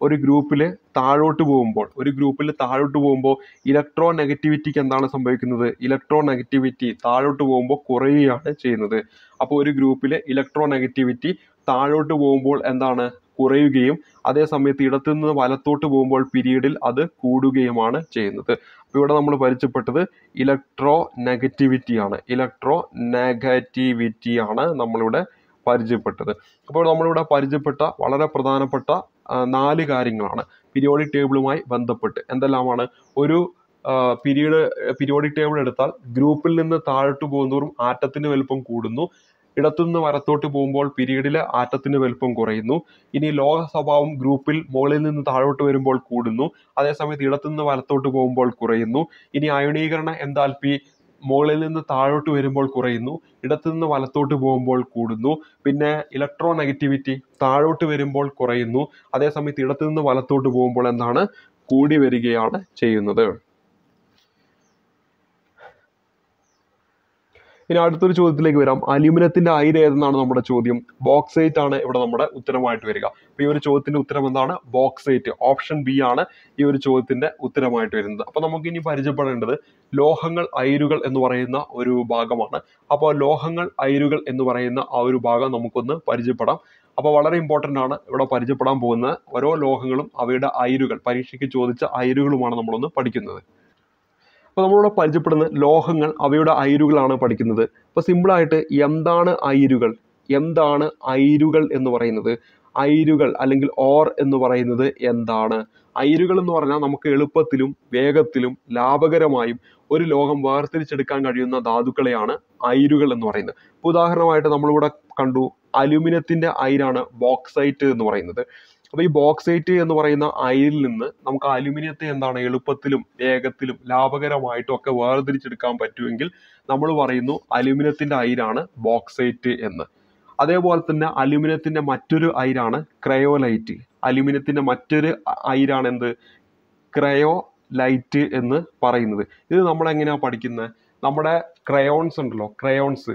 ഒരു ഗ്രൂപ്പിൽ താഴോട്ട് പോകുമ്പോൾ ഒരു ഗ്രൂപ്പിൽ താഴോട്ട് പോകുമ്പോൾ ഇലക്ട്രോ നെഗറ്റിവിറ്റിക്ക് എന്താണ് സംഭവിക്കുന്നത് ഇലക്ട്രോ നെഗറ്റിവിറ്റി താഴോട്ട് പോകുമ്പോൾ കുറയുകയാണ് ചെയ്യുന്നത് അപ്പോൾ ഒരു ഗ്രൂപ്പിൽ ഇലക്ട്രോ നെഗറ്റിവിറ്റി താഴോട്ട് പോകുമ്പോൾ എന്താണ് കുറയുകയും അതേ സമയത്ത് നിന്ന് വലത്തോട്ട് പോകുമ്പോൾ പിരീഡിൽ അത് കൂടുകയുമാണ് ചെയ്യുന്നത് അപ്പോൾ ഇവിടെ നമ്മൾ പരിചയപ്പെട്ടത് ഇലക്ട്രോ നെഗറ്റിവിറ്റിയാണ് ഇലക്ട്രോ നെഗറ്റിവിറ്റിയാണ് നമ്മളിവിടെ പരിചയപ്പെട്ടത് അപ്പോൾ നമ്മളിവിടെ പരിചയപ്പെട്ട വളരെ പ്രധാനപ്പെട്ട നാല് കാര്യങ്ങളാണ് പീരിയോഡിക് ടേബിളുമായി ബന്ധപ്പെട്ട് എന്തെല്ലാമാണ് ഒരു പീരീഡ് പീരിയോഡിക് ടേബിൾ എടുത്താൽ ഗ്രൂപ്പിൽ നിന്ന് താഴോട്ട് പോകുന്നതോറും ആറ്റത്തിൻ്റെ വലുപ്പം കൂടുന്നു ഇടത്തുനിന്ന് വലത്തോട്ട് പോകുമ്പോൾ പീരീഡിലെ ആറ്റത്തിൻ്റെ വലുപ്പം കുറയുന്നു ഇനി ലോഹ സ്വഭാവം ഗ്രൂപ്പിൽ മുകളിൽ നിന്ന് താഴോട്ട് വരുമ്പോൾ കൂടുന്നു അതേസമയത്ത് ഇടത്തുനിന്ന് വലത്തോട്ട് പോകുമ്പോൾ കുറയുന്നു ഇനി അയണീകരണ എന്താൽപി മുകളിൽ നിന്ന് താഴോട്ട് വരുമ്പോൾ കുറയുന്നു ഇടത്തു നിന്ന് വലത്തോട്ട് പോകുമ്പോൾ കൂടുന്നു പിന്നെ ഇലക്ട്രോ നെഗറ്റിവിറ്റി താഴോട്ട് വരുമ്പോൾ കുറയുന്നു അതേസമയത്ത് ഇടത്തു നിന്ന് വലത്തോട്ട് പോകുമ്പോൾ എന്താണ് കൂടി വരികയാണ് ചെയ്യുന്നത് ഇനി അടുത്തൊരു ചോദ്യത്തിലേക്ക് വരാം അലുമിനത്തിന്റെ അയിര് ഏതെന്നാണ് നമ്മുടെ ചോദ്യം ബോക്സൈറ്റ് ആണ് ഇവിടെ നമ്മുടെ ഉത്തരമായിട്ട് വരിക അപ്പൊ ഈ ഒരു ചോദ്യത്തിന്റെ ഉത്തരം എന്താണ് ബോക്സൈറ്റ് ഓപ്ഷൻ ബി ആണ് ഈ ഒരു ചോദ്യത്തിന്റെ ഉത്തരമായിട്ട് വരുന്നത് അപ്പോൾ നമുക്ക് ഇനി പരിചയപ്പെടേണ്ടത് ലോഹങ്ങൾ അയിരുകൾ എന്ന് പറയുന്ന ഒരു ഭാഗമാണ് അപ്പോൾ ലോഹങ്ങൾ അയിരുകൾ എന്ന് പറയുന്ന ആ ഒരു ഭാഗം നമുക്കൊന്ന് പരിചയപ്പെടാം അപ്പോൾ വളരെ ഇമ്പോർട്ടൻ്റ് ആണ് ഇവിടെ പരിചയപ്പെടാൻ പോകുന്ന ഓരോ ലോഹങ്ങളും അവയുടെ അയിരുകൾ പരീക്ഷയ്ക്ക് ചോദിച്ച അയിരുകളുമാണ് നമ്മളൊന്ന് പഠിക്കുന്നത് അപ്പോൾ നമ്മളിവിടെ പരിചയപ്പെടുന്ന ലോഹങ്ങൾ അവയുടെ അയിരുകളാണ് പഠിക്കുന്നത് അപ്പോൾ സിമ്പിളായിട്ട് എന്താണ് അയിരുകൾ എന്താണ് അയിരുകൾ എന്ന് പറയുന്നത് അയിരുകൾ അല്ലെങ്കിൽ ഓർ എന്ന് പറയുന്നത് എന്താണ് അയിരുകൾ എന്ന് പറഞ്ഞാൽ നമുക്ക് എളുപ്പത്തിലും വേഗത്തിലും ലാഭകരമായും ഒരു ലോഹം വേർതിരിച്ചെടുക്കാൻ കഴിയുന്ന ധാതുക്കളെയാണ് അയിരുകൾ എന്ന് പറയുന്നത് ഇപ്പോൾ ഉദാഹരണമായിട്ട് നമ്മളിവിടെ കണ്ടു അലുമിനിയത്തിൻ്റെ അയിരാണ് ബോക്സൈറ്റ് എന്ന് പറയുന്നത് അപ്പോൾ ഈ ബോക്സൈറ്റ് എന്ന് പറയുന്ന അയിരിൽ നിന്ന് നമുക്ക് അലുമിനിയത്തെ എന്താണ് എളുപ്പത്തിലും വേഗത്തിലും ലാഭകരമായിട്ടും ഒക്കെ വേർതിരിച്ചെടുക്കാൻ പറ്റുമെങ്കിൽ നമ്മൾ പറയുന്നു അലുമിനിയത്തിന്റെ അയിരാണ് ബോക്സൈറ്റ് എന്ന് അതേപോലെ തന്നെ അലുമിനിയത്തിന്റെ മറ്റൊരു അയിരാണ് ക്രയോലൈറ്റ് അലുമിനിയത്തിന്റെ മറ്റൊരു അയിരാണ് എന്ത് ക്രയോ ലൈറ്റ് എന്ന് പറയുന്നത് ഇത് നമ്മൾ എങ്ങനെയാണ് പഠിക്കുന്നത് നമ്മുടെ ക്രയോൺസ് ഉണ്ടല്ലോ ക്രയോൺസ്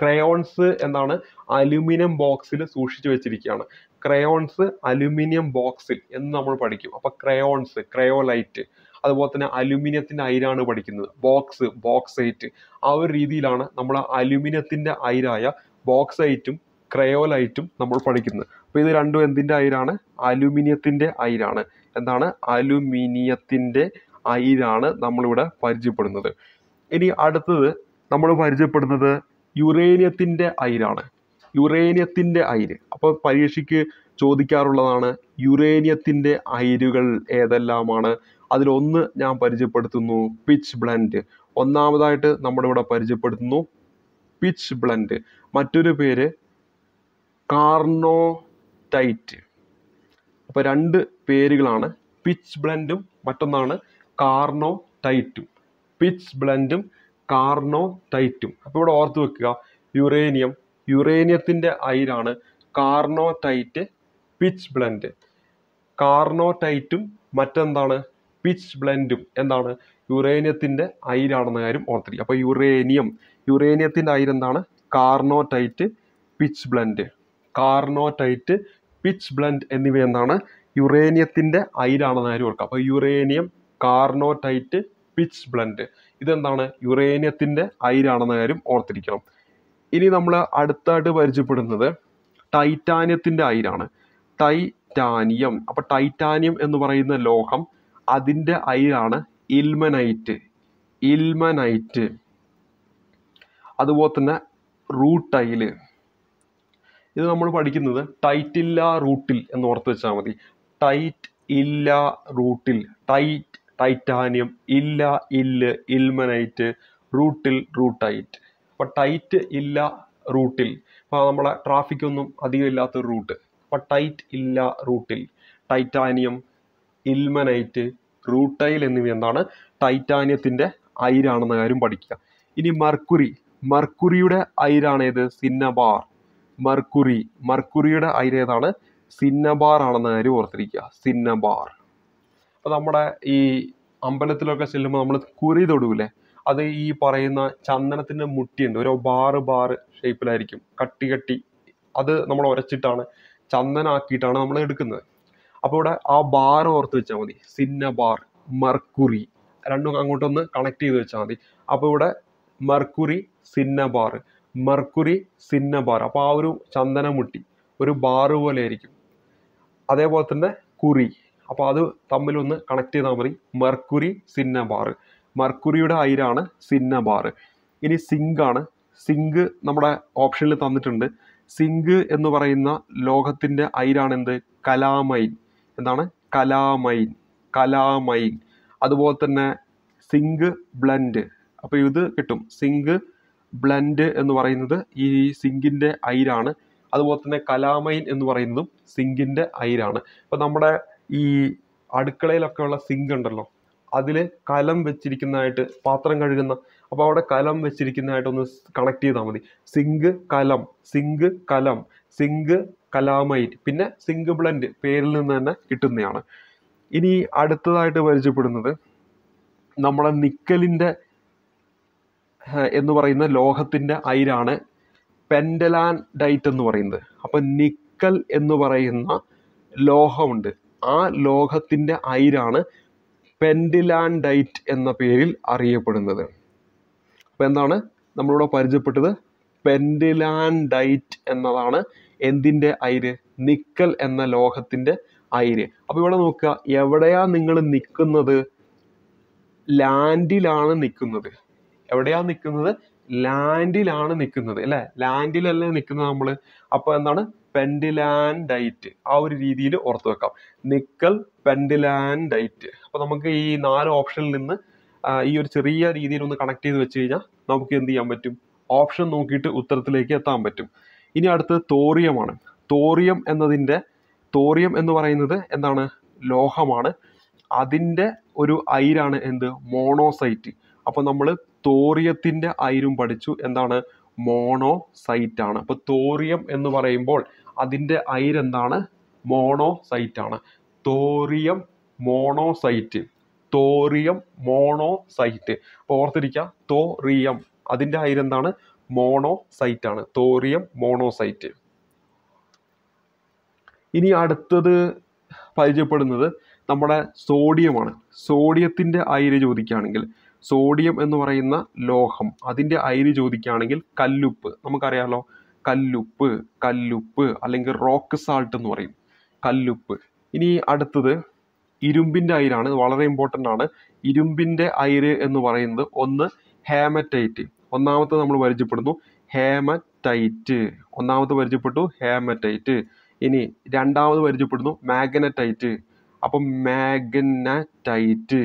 ക്രയോൺസ് എന്താണ് അലുമിനിയം ബോക്സിൽ സൂക്ഷിച്ചു വെച്ചിരിക്കുകയാണ് ക്രയോൺസ് അലുമിനിയം ബോക്സിൽ എന്ന് നമ്മൾ പഠിക്കും അപ്പോൾ ക്രയോൺസ് ക്രയോലൈറ്റ് അതുപോലെ തന്നെ അലുമിനിയത്തിന്റെ അയിരാണ് പഠിക്കുന്നത് ബോക്സ് ബോക്സൈറ്റ് ആ ഒരു രീതിയിലാണ് നമ്മൾ അലുമിനിയത്തിന്റെ അയിരായ ബോക്സൈറ്റും ക്രയോലൈറ്റും നമ്മൾ പഠിക്കുന്നത് അപ്പോൾ ഇത് രണ്ടും എന്തിന്റെ അയിരാണ് അലുമിനിയത്തിന്റെ അയിരാണ് എന്താണ് അലുമിനിയത്തിൻ്റെ അയിരാണ് നമ്മളിവിടെ പരിചയപ്പെടുന്നത് ഇനി അടുത്തത് നമ്മൾ പരിചയപ്പെടുന്നത് യുറേനിയത്തിന്റെ അയിരാണ് യുറേനിയത്തിൻ്റെ അയിര് അപ്പോൾ പരീക്ഷയ്ക്ക് ചോദിക്കാറുള്ളതാണ് യുറേനിയത്തിൻ്റെ അയിരുകൾ ഏതെല്ലാമാണ് അതിലൊന്ന് ഞാൻ പരിചയപ്പെടുത്തുന്നു പിച്ച് ബ്ലൻഡ് ഒന്നാമതായിട്ട് ഇവിടെ പരിചയപ്പെടുത്തുന്നു പിച്ച് ബ്ലൻഡ് മറ്റൊരു പേര് ടൈറ്റ് അപ്പോൾ രണ്ട് പേരുകളാണ് പിച്ച് ബ്ലൻഡും മറ്റൊന്നാണ് ടൈറ്റും പിച്ച് ബ്ലൻഡും ടൈറ്റും അപ്പോൾ ഇവിടെ ഓർത്ത് വെക്കുക യുറേനിയം യുറേനിയത്തിൻ്റെ അയിരാണ് കാർണോടൈറ്റ് പിച്ച് ബ്ലെൻഡ് കാർണോടൈറ്റും മറ്റെന്താണ് പിച്ച് ബ്ലെൻഡും എന്താണ് യുറേനിയത്തിൻ്റെ അയിരാണെന്ന കാര്യം ഓർത്തിരിക്കുക അപ്പോൾ യുറേനിയം യുറേനിയത്തിൻ്റെ എന്താണ് carnotite pitchblende carnotite pitchblende എന്നിവ എന്താണ് യുറേനിയത്തിൻ്റെ അയിരാണെന്ന കാര്യം ഓർക്കുക അപ്പോൾ യുറേനിയം കാർണോടൈറ്റ് പിച്ച് ബ്ലെൻഡ് ഇതെന്താണ് യുറേനിയത്തിൻ്റെ അയിരാണെന്ന കാര്യം ഓർത്തിരിക്കണം ഇനി നമ്മൾ അടുത്തായിട്ട് പരിചയപ്പെടുന്നത് ടൈറ്റാനിയത്തിൻ്റെ അയിരാണ് ടൈറ്റാനിയം അപ്പോൾ ടൈറ്റാനിയം എന്ന് പറയുന്ന ലോഹം അതിൻ്റെ അയിരാണ് ഇൽമനൈറ്റ് ഇൽമനൈറ്റ് അതുപോലെ തന്നെ റൂട്ടൈൽ ഇത് നമ്മൾ പഠിക്കുന്നത് ഇല്ല റൂട്ടിൽ എന്ന് ഓർത്ത് വെച്ചാൽ മതി ടൈറ്റ് ഇല്ല റൂട്ടിൽ ടൈറ്റ് ടൈറ്റാനിയം ഇല്ല ഇല്ല് ഇൽമനൈറ്റ് റൂട്ടിൽ റൂട്ടൈറ്റ് അപ്പോൾ ടൈറ്റ് ഇല്ല റൂട്ടിൽ ഇപ്പോൾ നമ്മളെ ട്രാഫിക്കൊന്നും അധികം ഇല്ലാത്തൊരു റൂട്ട് അപ്പോൾ ടൈറ്റ് ഇല്ല റൂട്ടിൽ ടൈറ്റാനിയം ഇൽമനൈറ്റ് റൂട്ടൈൽ എന്നിവ എന്താണ് ടൈറ്റാനിയത്തിൻ്റെ അയിരാണെന്ന കാര്യം പഠിക്കുക ഇനി മർക്കുറി മർക്കുറിയുടെ അയിരാണ് ഏത് സിന്നബാർ മർക്കുറി മർക്കുറിയുടെ ഏതാണ് സിന്നബാർ ആണെന്ന കാര്യം ഓർത്തിരിക്കുക സിന്നബാർ അപ്പോൾ നമ്മുടെ ഈ അമ്പലത്തിലൊക്കെ ചെല്ലുമ്പോൾ നമ്മൾ കുറി തൊടുവില്ലേ അത് ഈ പറയുന്ന ചന്ദനത്തിന്റെ മുട്ടിയുണ്ട് ഓരോ ബാറ് ബാറ് ഷേപ്പിലായിരിക്കും കട്ടി കട്ടി അത് നമ്മൾ ഉരച്ചിട്ടാണ് ചന്ദനാക്കിയിട്ടാണ് നമ്മൾ എടുക്കുന്നത് അപ്പോൾ ഇവിടെ ആ ബാർ ഓർത്ത് വെച്ചാൽ മതി സിന്നബാർ മർക്കുറി രണ്ടും അങ്ങോട്ടൊന്ന് കണക്ട് ചെയ്ത് വെച്ചാൽ മതി അപ്പോൾ ഇവിടെ മർക്കുറി സിന്നബാർ മർക്കുറി സിന്നബാർ അപ്പോൾ ആ ഒരു ചന്ദനമുട്ടി ഒരു ബാറ് പോലെ ആയിരിക്കും അതേപോലെ തന്നെ കുറി അപ്പോൾ അത് തമ്മിലൊന്ന് കണക്ട് ചെയ്താൽ മതി മർക്കുറി സിന്നബാർ മർക്കുറിയുടെ അയിരാണ് സിന്നബാർ ഇനി സിങ്ക് ആണ് സിങ്ക് നമ്മുടെ ഓപ്ഷനിൽ തന്നിട്ടുണ്ട് സിങ്ക് എന്ന് പറയുന്ന ലോഹത്തിൻ്റെ അയിരാണ് എന്ത് കലാമൈൻ എന്താണ് കലാമൈൻ കലാമൈൻ അതുപോലെ തന്നെ സിങ്ക് ബ്ലൻഡ് അപ്പോൾ ഇത് കിട്ടും സിങ്ക് ബ്ലൻഡ് എന്ന് പറയുന്നത് ഈ സിങ്കിൻ്റെ അയിരാണ് അതുപോലെ തന്നെ കലാമൈൻ എന്ന് പറയുന്നതും സിങ്കിൻ്റെ അയിരാണ് അപ്പോൾ നമ്മുടെ ഈ അടുക്കളയിലൊക്കെ ഉള്ള സിങ്ക് ഉണ്ടല്ലോ അതിൽ കലം വെച്ചിരിക്കുന്നതായിട്ട് പാത്രം കഴുകുന്ന അപ്പോൾ അവിടെ കലം വെച്ചിരിക്കുന്നതായിട്ടൊന്ന് കണക്ട് ചെയ്താൽ മതി സിങ്ക് കലം സിങ്ക് കലം സിങ്ക് കലാമൈറ്റ് പിന്നെ സിങ്ക് ബ്ലൻഡ് പേരിൽ നിന്ന് തന്നെ കിട്ടുന്നതാണ് ഇനി അടുത്തതായിട്ട് പരിചയപ്പെടുന്നത് നമ്മളെ നിക്കലിൻ്റെ എന്ന് പറയുന്ന ലോഹത്തിൻ്റെ അയിരാണ് പെൻഡലാൻ ഡൈറ്റ് എന്ന് പറയുന്നത് അപ്പം നിക്കൽ എന്ന് പറയുന്ന ലോഹമുണ്ട് ആ ലോഹത്തിൻ്റെ അയിരാണ് പെൻഡിലാൻഡൈറ്റ് എന്ന പേരിൽ അറിയപ്പെടുന്നത് അപ്പോൾ എന്താണ് നമ്മളിവിടെ പരിചയപ്പെട്ടത് പെൻഡിലാൻഡൈറ്റ് എന്നതാണ് എന്തിൻ്റെ അയിര് നിക്കൽ എന്ന ലോഹത്തിൻ്റെ അയിര് അപ്പോൾ ഇവിടെ നോക്കുക എവിടെയാ നിങ്ങൾ നിൽക്കുന്നത് ലാൻഡിലാണ് നിൽക്കുന്നത് എവിടെയാ നിൽക്കുന്നത് ലാൻഡിലാണ് നിൽക്കുന്നത് അല്ലേ ലാൻഡിലല്ലേ നിൽക്കുന്നത് നമ്മൾ അപ്പോൾ എന്താണ് പെൻഡിലാൻഡൈറ്റ് ആ ഒരു രീതിയിൽ ഓർത്ത് വെക്കാം നിക്കൽ പെൻഡിലാൻഡൈറ്റ് അപ്പോൾ നമുക്ക് ഈ നാല് ഓപ്ഷനിൽ നിന്ന് ഈ ഒരു ചെറിയ രീതിയിൽ ഒന്ന് കണക്ട് ചെയ്ത് വെച്ച് കഴിഞ്ഞാൽ നമുക്ക് എന്ത് ചെയ്യാൻ പറ്റും ഓപ്ഷൻ നോക്കിയിട്ട് ഉത്തരത്തിലേക്ക് എത്താൻ പറ്റും ഇനി അടുത്തത് തോറിയമാണ് തോറിയം എന്നതിൻ്റെ തോറിയം എന്ന് പറയുന്നത് എന്താണ് ലോഹമാണ് അതിൻ്റെ ഒരു അയിരാണ് എന്ത് മോണോസൈറ്റ് അപ്പോൾ നമ്മൾ തോറിയത്തിൻ്റെ അയിരും പഠിച്ചു എന്താണ് മോണോസൈറ്റ് ആണ് അപ്പോൾ തോറിയം എന്ന് പറയുമ്പോൾ അതിൻ്റെ അയിരെന്താണ് മോണോസൈറ്റാണ് തോറിയം മോണോസൈറ്റ് തോറിയം മോണോസൈറ്റ് അപ്പോൾ ഓർത്തിരിക്കുക തോറിയം അതിൻ്റെ അയിരെന്താണ് മോണോസൈറ്റാണ് തോറിയം മോണോസൈറ്റ് ഇനി അടുത്തത് പരിചയപ്പെടുന്നത് നമ്മുടെ സോഡിയമാണ് സോഡിയത്തിൻ്റെ അയിര് ചോദിക്കുകയാണെങ്കിൽ സോഡിയം എന്ന് പറയുന്ന ലോഹം അതിൻ്റെ അയിര് ചോദിക്കുകയാണെങ്കിൽ കല്ലുപ്പ് നമുക്കറിയാമല്ലോ കല്ലുപ്പ് കല്ലുപ്പ് അല്ലെങ്കിൽ റോക്ക് സാൾട്ട് എന്ന് പറയും കല്ലുപ്പ് ഇനി അടുത്തത് ഇരുമ്പിൻ്റെ അയിരാണ് വളരെ ഇമ്പോർട്ടൻ്റ് ആണ് ഇരുമ്പിൻ്റെ അയിര് എന്ന് പറയുന്നത് ഒന്ന് ഹേമറ്റൈറ്റ് ഒന്നാമത്തെ നമ്മൾ പരിചയപ്പെടുന്നു ഹേമറ്റൈറ്റ് ഒന്നാമത്തെ പരിചയപ്പെട്ടു ഹേമറ്റൈറ്റ് ഇനി രണ്ടാമത് പരിചയപ്പെടുന്നു മാഗ്നറ്റൈറ്റ് അപ്പം മാഗ്നറ്റൈറ്റ്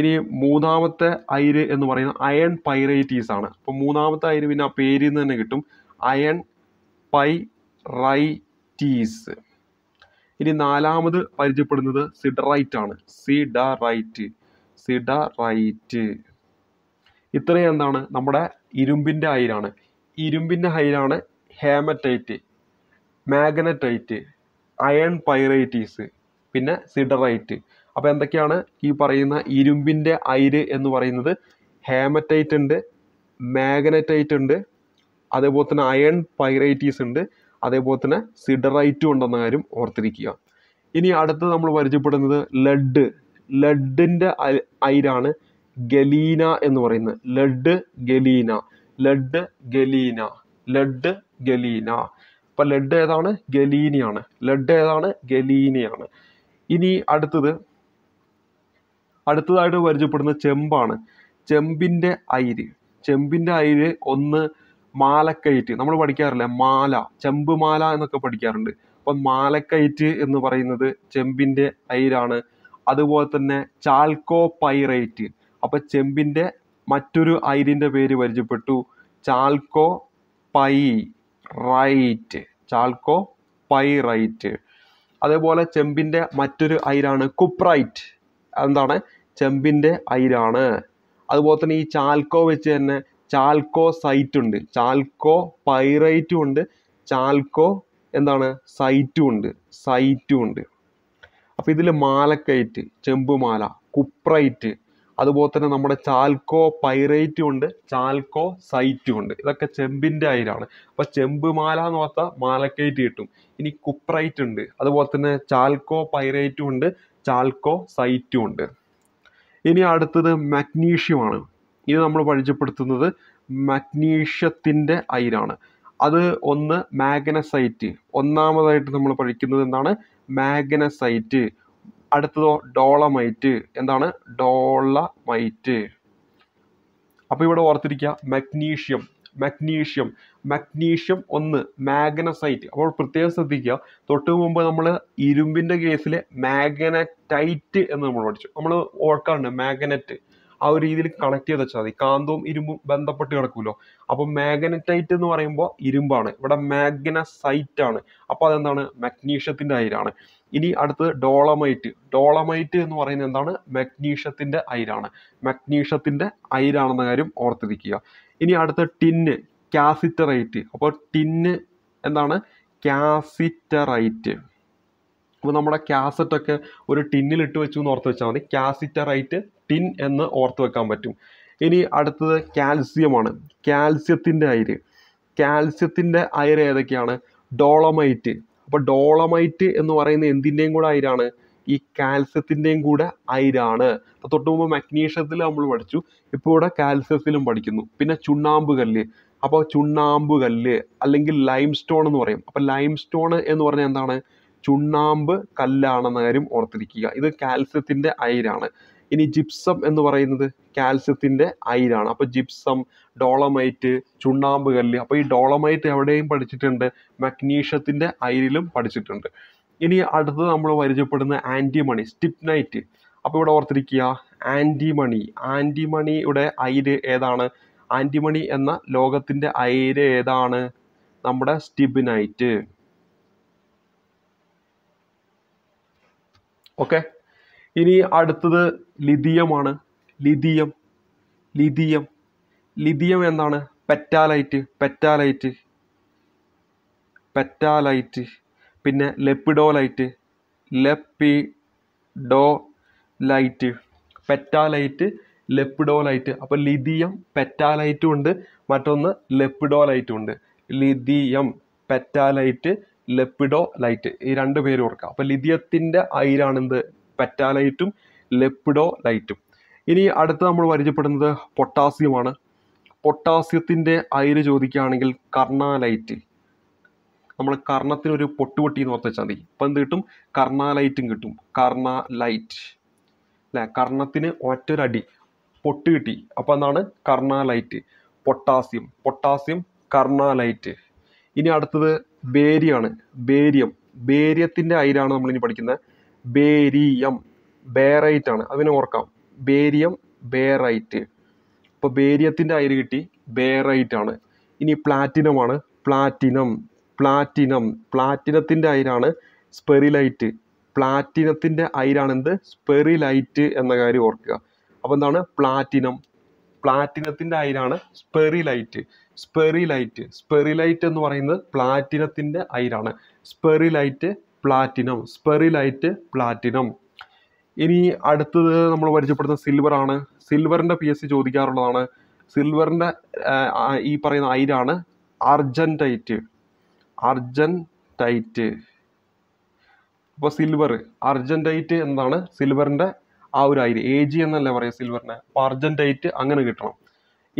ഇനി മൂന്നാമത്തെ അയിര് എന്ന് പറയുന്ന അയൺ പൈറൈറ്റീസ് ആണ് അപ്പോൾ മൂന്നാമത്തെ അയിര് പിന്നെ ആ പേരിൽ നിന്ന് തന്നെ കിട്ടും അയൺ പൈറൈറ്റീസ് ഇനി നാലാമത് പരിചയപ്പെടുന്നത് സിഡറൈറ്റ് ആണ് സിഡറൈറ്റ് സിഡറൈറ്റ് ഇത്രയും എന്താണ് നമ്മുടെ ഇരുമ്പിൻ്റെ അയിരാണ് ഇരുമ്പിൻ്റെ അയിരാണ് ഹേമറ്റൈറ്റ് മാഗ്നറ്റൈറ്റ് അയൺ പൈറൈറ്റീസ് പിന്നെ സിഡറൈറ്റ് അപ്പോൾ എന്തൊക്കെയാണ് ഈ പറയുന്ന ഇരുമ്പിൻ്റെ അയിര് എന്ന് പറയുന്നത് ഹേമറ്റൈറ്റ് ഉണ്ട് മാഗ്നറ്റൈറ്റ് ഉണ്ട് അതേപോലെ തന്നെ അയൺ പൈറൈറ്റീസ് ഉണ്ട് അതേപോലെ തന്നെ സിഡറൈറ്റും ഉണ്ടെന്ന കാര്യം ഓർത്തിരിക്കുക ഇനി അടുത്ത് നമ്മൾ പരിചയപ്പെടുന്നത് ലഡ് ലഡിൻ്റെ അയിരാണ് ഗലീന എന്ന് പറയുന്നത് lead galena lead galena lead galena അപ്പം ലഡ് ഏതാണ് ഗലീനിയാണ് ലഡ് ഏതാണ് ഗലീനിയാണ് ഇനി അടുത്തത് അടുത്തതായിട്ട് പരിചയപ്പെടുന്ന ചെമ്പാണ് ചെമ്പിൻ്റെ അയിര് ചെമ്പിൻ്റെ അയിര് ഒന്ന് മാലക്കയറ്റ് നമ്മൾ പഠിക്കാറില്ല മാല ചെമ്പ് മാല എന്നൊക്കെ പഠിക്കാറുണ്ട് അപ്പം മാലക്കയറ്റ് എന്ന് പറയുന്നത് ചെമ്പിൻ്റെ അയിരാണ് അതുപോലെ തന്നെ ചാൽക്കോ പൈറൈറ്റ് അപ്പം ചെമ്പിൻ്റെ മറ്റൊരു അയിരിൻ്റെ പേര് പരിചയപ്പെട്ടു chalcopyrite chalcopyrite അതേപോലെ ചെമ്പിൻ്റെ മറ്റൊരു അയിരാണ് കുപ്രൈറ്റ് എന്താണ് ചെമ്പിൻ്റെ അയിരാണ് അതുപോലെ തന്നെ ഈ ചാൽക്കോ വെച്ച് തന്നെ ചാൽക്കോ സൈറ്റ് ഉണ്ട് ചാൽക്കോ പൈറൈറ്റും ഉണ്ട് ചാൽക്കോ എന്താണ് സൈറ്റും ഉണ്ട് സൈറ്റും ഉണ്ട് അപ്പോൾ ഇതിൽ മാലക്കൈറ്റ് ചെമ്പുമാല കുപ്രൈറ്റ് അതുപോലെ തന്നെ നമ്മുടെ ചാൽക്കോ പൈറൈറ്റും ഉണ്ട് ചാൽക്കോ സൈറ്റും ഉണ്ട് ഇതൊക്കെ ചെമ്പിൻ്റെ അയിരാണ് അപ്പോൾ ചെമ്പുമാല എന്ന് പറഞ്ഞാൽ മാലക്കൈറ്റ് കിട്ടും ഇനി കുപ്രൈറ്റ് ഉണ്ട് അതുപോലെ തന്നെ ചാൽക്കോ പൈറൈറ്റും ഉണ്ട് ചാൽക്കോ സൈറ്റും ഉണ്ട് ഇനി അടുത്തത് മഗ്നീഷ്യമാണ് ഇത് നമ്മൾ പരിചയപ്പെടുത്തുന്നത് മഗ്നീഷ്യത്തിൻ്റെ അയിരാണ് അത് ഒന്ന് മാഗ്നസൈറ്റ് ഒന്നാമതായിട്ട് നമ്മൾ പഠിക്കുന്നത് എന്താണ് മാഗ്നസൈറ്റ് അടുത്തതോ ഡോളമൈറ്റ് എന്താണ് ഡോളമൈറ്റ് അപ്പോൾ ഇവിടെ ഓർത്തിരിക്കുക മഗ്നീഷ്യം മഗ്നീഷ്യം മഗ്നീഷ്യം ഒന്ന് മാഗ്നസൈറ്റ് അപ്പോൾ പ്രത്യേകം ശ്രദ്ധിക്കുക തൊട്ട് മുമ്പ് നമ്മൾ ഇരുമ്പിന്റെ കേസിൽ മാഗ്നറ്റൈറ്റ് എന്ന് നമ്മൾ പഠിച്ചു നമ്മൾ ഓർക്കാറുണ്ട് മാഗ്നറ്റ് ആ ഒരു രീതിയിൽ കണക്ട് ചെയ്ത് വെച്ചാൽ മതി കാന്തവും ഇരുമ്പും ബന്ധപ്പെട്ട് കിടക്കുമല്ലോ അപ്പൊ മാഗ്നറ്റൈറ്റ് എന്ന് പറയുമ്പോൾ ഇരുമ്പാണ് ഇവിടെ മാഗ്നസൈറ്റ് ആണ് അപ്പോൾ അതെന്താണ് മഗ്നീഷ്യത്തിന്റെ അയിരാണ് ഇനി അടുത്തത് ഡോളമൈറ്റ് ഡോളമൈറ്റ് എന്ന് പറയുന്നത് എന്താണ് മഗ്നീഷ്യത്തിന്റെ അയിരാണ് മഗ്നീഷ്യത്തിന്റെ അയിരാണെന്ന കാര്യം ഓർത്തിരിക്കുക ഇനി അടുത്ത ടിന്ന് കാസിറ്ററൈറ്റ് അപ്പോൾ ടിന് എന്താണ് കാസിറ്ററൈറ്റ് അപ്പോൾ നമ്മുടെ കാസറ്റൊക്കെ ഒരു ടിന്നിലിട്ട് വെച്ചു എന്ന് ഓർത്ത് വെച്ചാൽ മതി കാസിറ്ററൈറ്റ് ടിൻ എന്ന് ഓർത്ത് വെക്കാൻ പറ്റും ഇനി അടുത്തത് കാൽസ്യമാണ് കാൽസ്യത്തിൻ്റെ അയിര് കാൽസ്യത്തിൻ്റെ അയർ ഏതൊക്കെയാണ് ഡോളമൈറ്റ് അപ്പോൾ ഡോളമൈറ്റ് എന്ന് പറയുന്ന എന്തിൻ്റെയും കൂടെ അയിരാണ് ഈ കാൽസ്യത്തിൻ്റെയും കൂടെ അയിരാണ് തൊട്ട് മുമ്പ് മഗ്നീഷ്യത്തിൽ നമ്മൾ പഠിച്ചു ഇപ്പോൾ ഇവിടെ കാൽസ്യത്തിലും പഠിക്കുന്നു പിന്നെ ചുണ്ണാമ്പ് കല്ല് അപ്പോൾ ചുണ്ണാമ്പ് കല്ല് അല്ലെങ്കിൽ ലൈം സ്റ്റോൺ എന്ന് പറയും അപ്പോൾ ലൈം സ്റ്റോൺ എന്ന് പറഞ്ഞാൽ എന്താണ് ചുണ്ണാമ്പ് കല്ലാണെന്ന കാര്യം ഓർത്തിരിക്കുക ഇത് കാൽസ്യത്തിൻ്റെ അയിരാണ് ഇനി ജിപ്സം എന്ന് പറയുന്നത് കാൽസ്യത്തിൻ്റെ അയിരാണ് അപ്പോൾ ജിപ്സം ഡോളമൈറ്റ് ചുണ്ണാമ്പ് കല്ല് അപ്പോൾ ഈ ഡോളമൈറ്റ് എവിടെയും പഠിച്ചിട്ടുണ്ട് മഗ്നീഷ്യത്തിൻ്റെ അയിരിലും പഠിച്ചിട്ടുണ്ട് ഇനി അടുത്തത് നമ്മൾ പരിചയപ്പെടുന്ന ആൻറ്റിമണി സ്റ്റിപ്നൈറ്റ് അപ്പോൾ ഇവിടെ ഓർത്തിരിക്കുക ആൻറ്റിമണി ആൻറ്റിമണിയുടെ അയിര് ഏതാണ് ആൻറ്റിമണി എന്ന ലോകത്തിൻ്റെ അയേര് ഏതാണ് നമ്മുടെ സ്റ്റിബിനൈറ്റ് ഓക്കെ ഇനി അടുത്തത് ലിതിയമാണ് ലിതിയം ലിതിയം ലിതിയം എന്താണ് പെറ്റാലൈറ്റ് പെറ്റാലൈറ്റ് പെറ്റാലൈറ്റ് പിന്നെ ലെപ്പിഡോലൈറ്റ് ലൈറ്റ് പെറ്റാലൈറ്റ് ലെപ്പിഡോലൈറ്റ് അപ്പോൾ ലിഥിയം പെറ്റാലൈറ്റും ഉണ്ട് മറ്റൊന്ന് ലെപ്പിഡോലൈറ്റും ഉണ്ട് ലിഥിയം പെറ്റാലൈറ്റ് ലെപ്പിഡോലൈറ്റ് ഈ രണ്ട് പേര് ഓർക്കുക അപ്പോൾ ലിഥിയത്തിൻ്റെ അയിരാണെന്ത് പെറ്റാലൈറ്റും ലെപ്പിഡോലൈറ്റും ഇനി അടുത്ത നമ്മൾ പരിചയപ്പെടുന്നത് പൊട്ടാസ്യമാണ് പൊട്ടാസ്യത്തിൻ്റെ അയിര് ചോദിക്കുകയാണെങ്കിൽ കർണാലൈറ്റ് നമ്മൾ കർണത്തിനൊരു ഒരു പൊട്ടുപൊട്ടി എന്ന് ഓർത്ത് വെച്ചാൽ മതി ഇപ്പം എന്ത് കിട്ടും കർണാലൈറ്റും കിട്ടും കർണാലൈറ്റ് അല്ലേ കർണത്തിന് ഒറ്റൊരടി പൊട്ട് കിട്ടി അപ്പോൾ എന്താണ് കർണാലൈറ്റ് പൊട്ടാസ്യം പൊട്ടാസ്യം കർണാലൈറ്റ് ഇനി അടുത്തത് ബേരിയാണ് ബേരിയം ബേരിയത്തിൻ്റെ നമ്മൾ നമ്മളിനി പഠിക്കുന്നത് ബേരിയം ബേറൈറ്റ് ആണ് അതിനെ ഓർക്കാം ബേരിയം ബേറൈറ്റ് അപ്പോൾ ബേരിയത്തിൻ്റെ ഐര് കിട്ടി ബേറൈറ്റ് ആണ് ഇനി പ്ലാറ്റിനമാണ് പ്ലാറ്റിനം പ്ലാറ്റിനം പ്ലാറ്റിനത്തിൻ്റെ അയിരാണ് സ്പെറിലൈറ്റ് പ്ലാറ്റിനത്തിൻ്റെ അയിരാണെന്ത് സ്പെറിലൈറ്റ് എന്ന കാര്യം ഓർക്കുക അപ്പോൾ എന്താണ് പ്ലാറ്റിനം പ്ലാറ്റിനത്തിൻ്റെ അയിരാണ് സ്പെറിലൈറ്റ് സ്പെറിലൈറ്റ് സ്പെറിലൈറ്റ് എന്ന് പറയുന്നത് പ്ലാറ്റിനത്തിൻ്റെ അയിരാണ് സ്പെറിലൈറ്റ് പ്ലാറ്റിനം സ്പെറിലൈറ്റ് പ്ലാറ്റിനം ഇനി അടുത്തത് നമ്മൾ പരിചയപ്പെടുന്ന സിൽവർ ആണ് സിൽവറിൻ്റെ പി എസ് സി ചോദിക്കാറുള്ളതാണ് സിൽവറിൻ്റെ ഈ പറയുന്ന അയിരാണ് അർജൻറ്റൈറ്റ് അർജൻറ്റൈറ്റ് അപ്പോൾ സിൽവർ അർജൻറ്റൈറ്റ് എന്നതാണ് സിൽവറിൻ്റെ ആ ഒരു അയിര് എ ജി എന്നല്ല പറയുക സിൽവറിനെ അപ്പോൾ അങ്ങനെ കിട്ടണം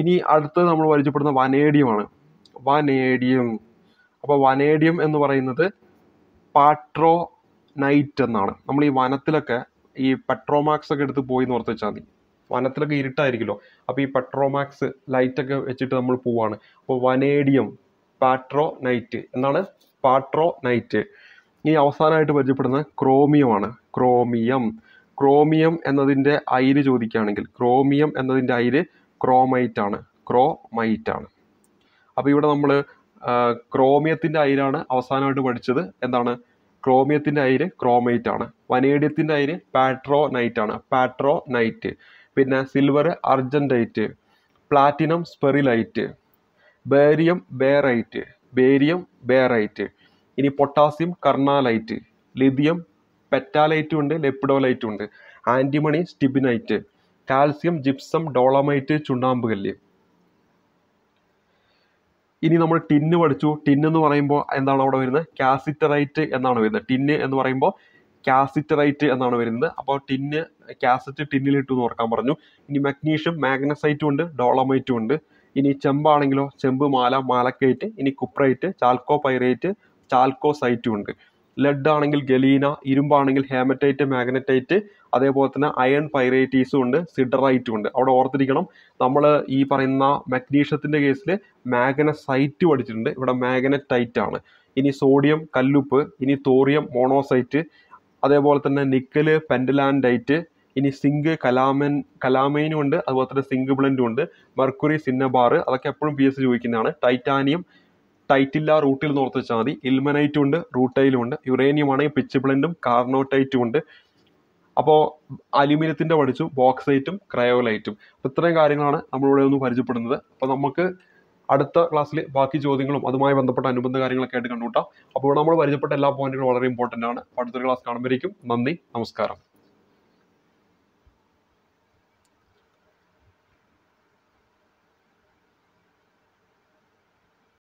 ഇനി അടുത്തത് നമ്മൾ പരിചയപ്പെടുന്ന വനേഡിയമാണ് വനേഡിയം അപ്പോൾ വനേഡിയം എന്ന് പറയുന്നത് പാട്രോ നൈറ്റ് എന്നാണ് നമ്മൾ ഈ വനത്തിലൊക്കെ ഈ പെട്രോമാക്സ് ഒക്കെ എടുത്ത് പോയി എന്ന് ഓർത്ത് വെച്ചാൽ മതി വനത്തിലൊക്കെ ഇരുട്ടായിരിക്കുമല്ലോ അപ്പോൾ ഈ പെട്രോമാക്സ് ലൈറ്റൊക്കെ വെച്ചിട്ട് നമ്മൾ പോവാണ് അപ്പോൾ വനേഡിയം പാട്രോ നൈറ്റ് എന്നാണ് പാട്രോ നൈറ്റ് ഈ അവസാനമായിട്ട് പരിചയപ്പെടുന്ന ക്രോമിയമാണ് ക്രോമിയം ക്രോമിയം എന്നതിൻ്റെ അയിര് ചോദിക്കുകയാണെങ്കിൽ ക്രോമിയം എന്നതിൻ്റെ അയിര് ക്രോമൈറ്റ് ആണ് ക്രോമൈറ്റ് ആണ് അപ്പോൾ ഇവിടെ നമ്മൾ ക്രോമിയത്തിൻ്റെ അയിരാണ് അവസാനമായിട്ട് പഠിച്ചത് എന്താണ് ക്രോമിയത്തിൻ്റെ അയിര് ക്രോമൈറ്റ് ആണ് വനേഡിയത്തിൻ്റെ അയിര് പാട്രോ നൈറ്റ് ആണ് പാട്രോ നൈറ്റ് പിന്നെ silver argentite platinum sperrylite barium barite barium barite ഇനി പൊട്ടാസ്യം കർണാലൈറ്റ് ലിഥിയം പെറ്റാലൈറ്റും ഉണ്ട് ലെപ്പിഡോലൈറ്റും ഉണ്ട് antimony stibnite calcium gypsum dolomite ചുണ്ണാമ്പ് കല്ല് ഇനി നമ്മൾ ടിന്ന് പഠിച്ചു ടിന്ന് എന്ന് പറയുമ്പോൾ എന്താണ് അവിടെ വരുന്നത് കാസിറ്ററൈറ്റ് എന്നാണ് വരുന്നത് ടിന്ന് എന്ന് പറയുമ്പോൾ കാസിറ്ററൈറ്റ് എന്നാണ് വരുന്നത് അപ്പോൾ ടിന്ന് കാസറ്റ് ടിന്നിലിട്ടു എന്ന് ഓർക്കാൻ പറഞ്ഞു ഇനി മഗ്നീഷ്യം മാഗ്നസൈറ്റും ഉണ്ട് ഡോളമൈറ്റും ഉണ്ട് ഇനി ചെമ്പാണെങ്കിലോ ചെമ്പ് മാല മാലക്കൈറ്റ് ഇനി കുപ്രൈറ്റ് ചാൽക്കോ പൈറേറ്റ് ചാൽക്കോ സൈറ്റും ഉണ്ട് ലെഡ് ആണെങ്കിൽ ഗലീന ഇരുമ്പാണെങ്കിൽ ഹേമറ്റൈറ്റ് മാഗ്നറ്റൈറ്റ് അതേപോലെ തന്നെ അയൺ പൈറേറ്റീസും ഉണ്ട് സിഡറൈറ്റും ഉണ്ട് അവിടെ ഓർത്തിരിക്കണം നമ്മൾ ഈ പറയുന്ന മഗ്നീഷ്യത്തിൻ്റെ കേസിൽ മാഗ്നസൈറ്റ് പഠിച്ചിട്ടുണ്ട് ഇവിടെ മാഗ്നറ്റൈറ്റ് ആണ് ഇനി സോഡിയം കല്ലുപ്പ് ഇനി തോറിയം മോണോസൈറ്റ് അതേപോലെ തന്നെ നിക്കല് പെൻഡലാൻഡൈറ്റ് ഇനി സിങ്ക് കലാമൻ കലാമൈനും ഉണ്ട് അതുപോലെ തന്നെ സിങ്ക് ബ്ലൻഡും ഉണ്ട് മെർക്കുറി സിന്നബാർ അതൊക്കെ എപ്പോഴും പി എസ് ചോദിക്കുന്നതാണ് ടൈറ്റാനിയം ടൈറ്റില്ല റൂട്ടിൽ എന്ന് ഓർത്ത് വെച്ചാൽ മതി ഇൽമനൈറ്റും ഉണ്ട് റൂട്ടൈലും ഉണ്ട് യുറേനിയം ആണെങ്കിൽ പിച്ച് ബ്ലെൻഡും കാർണോട്ടൈറ്റും ഉണ്ട് അപ്പോൾ അലുമിനിയത്തിൻ്റെ പഠിച്ചു ബോക്സൈറ്റും ക്രയോലൈറ്റും അപ്പോൾ ഇത്രയും കാര്യങ്ങളാണ് നമ്മളിവിടെ ഒന്ന് പരിചയപ്പെടുന്നത് അപ്പോൾ നമുക്ക് അടുത്ത ക്ലാസ്സിൽ ബാക്കി ചോദ്യങ്ങളും അതുമായി ബന്ധപ്പെട്ട അനുബന്ധ കാര്യങ്ങളൊക്കെ ആയിട്ട് കണ്ടുകൂട്ടാം അപ്പോൾ നമ്മൾ പരിചയപ്പെട്ട എല്ലാ പോയിന്റുകളും വളരെ ഇമ്പോർട്ടൻ്റ് ആണ് അടുത്തൊരു ക്ലാസ് കാണുമ്പോഴേക്കും നന്ദി നമസ്കാരം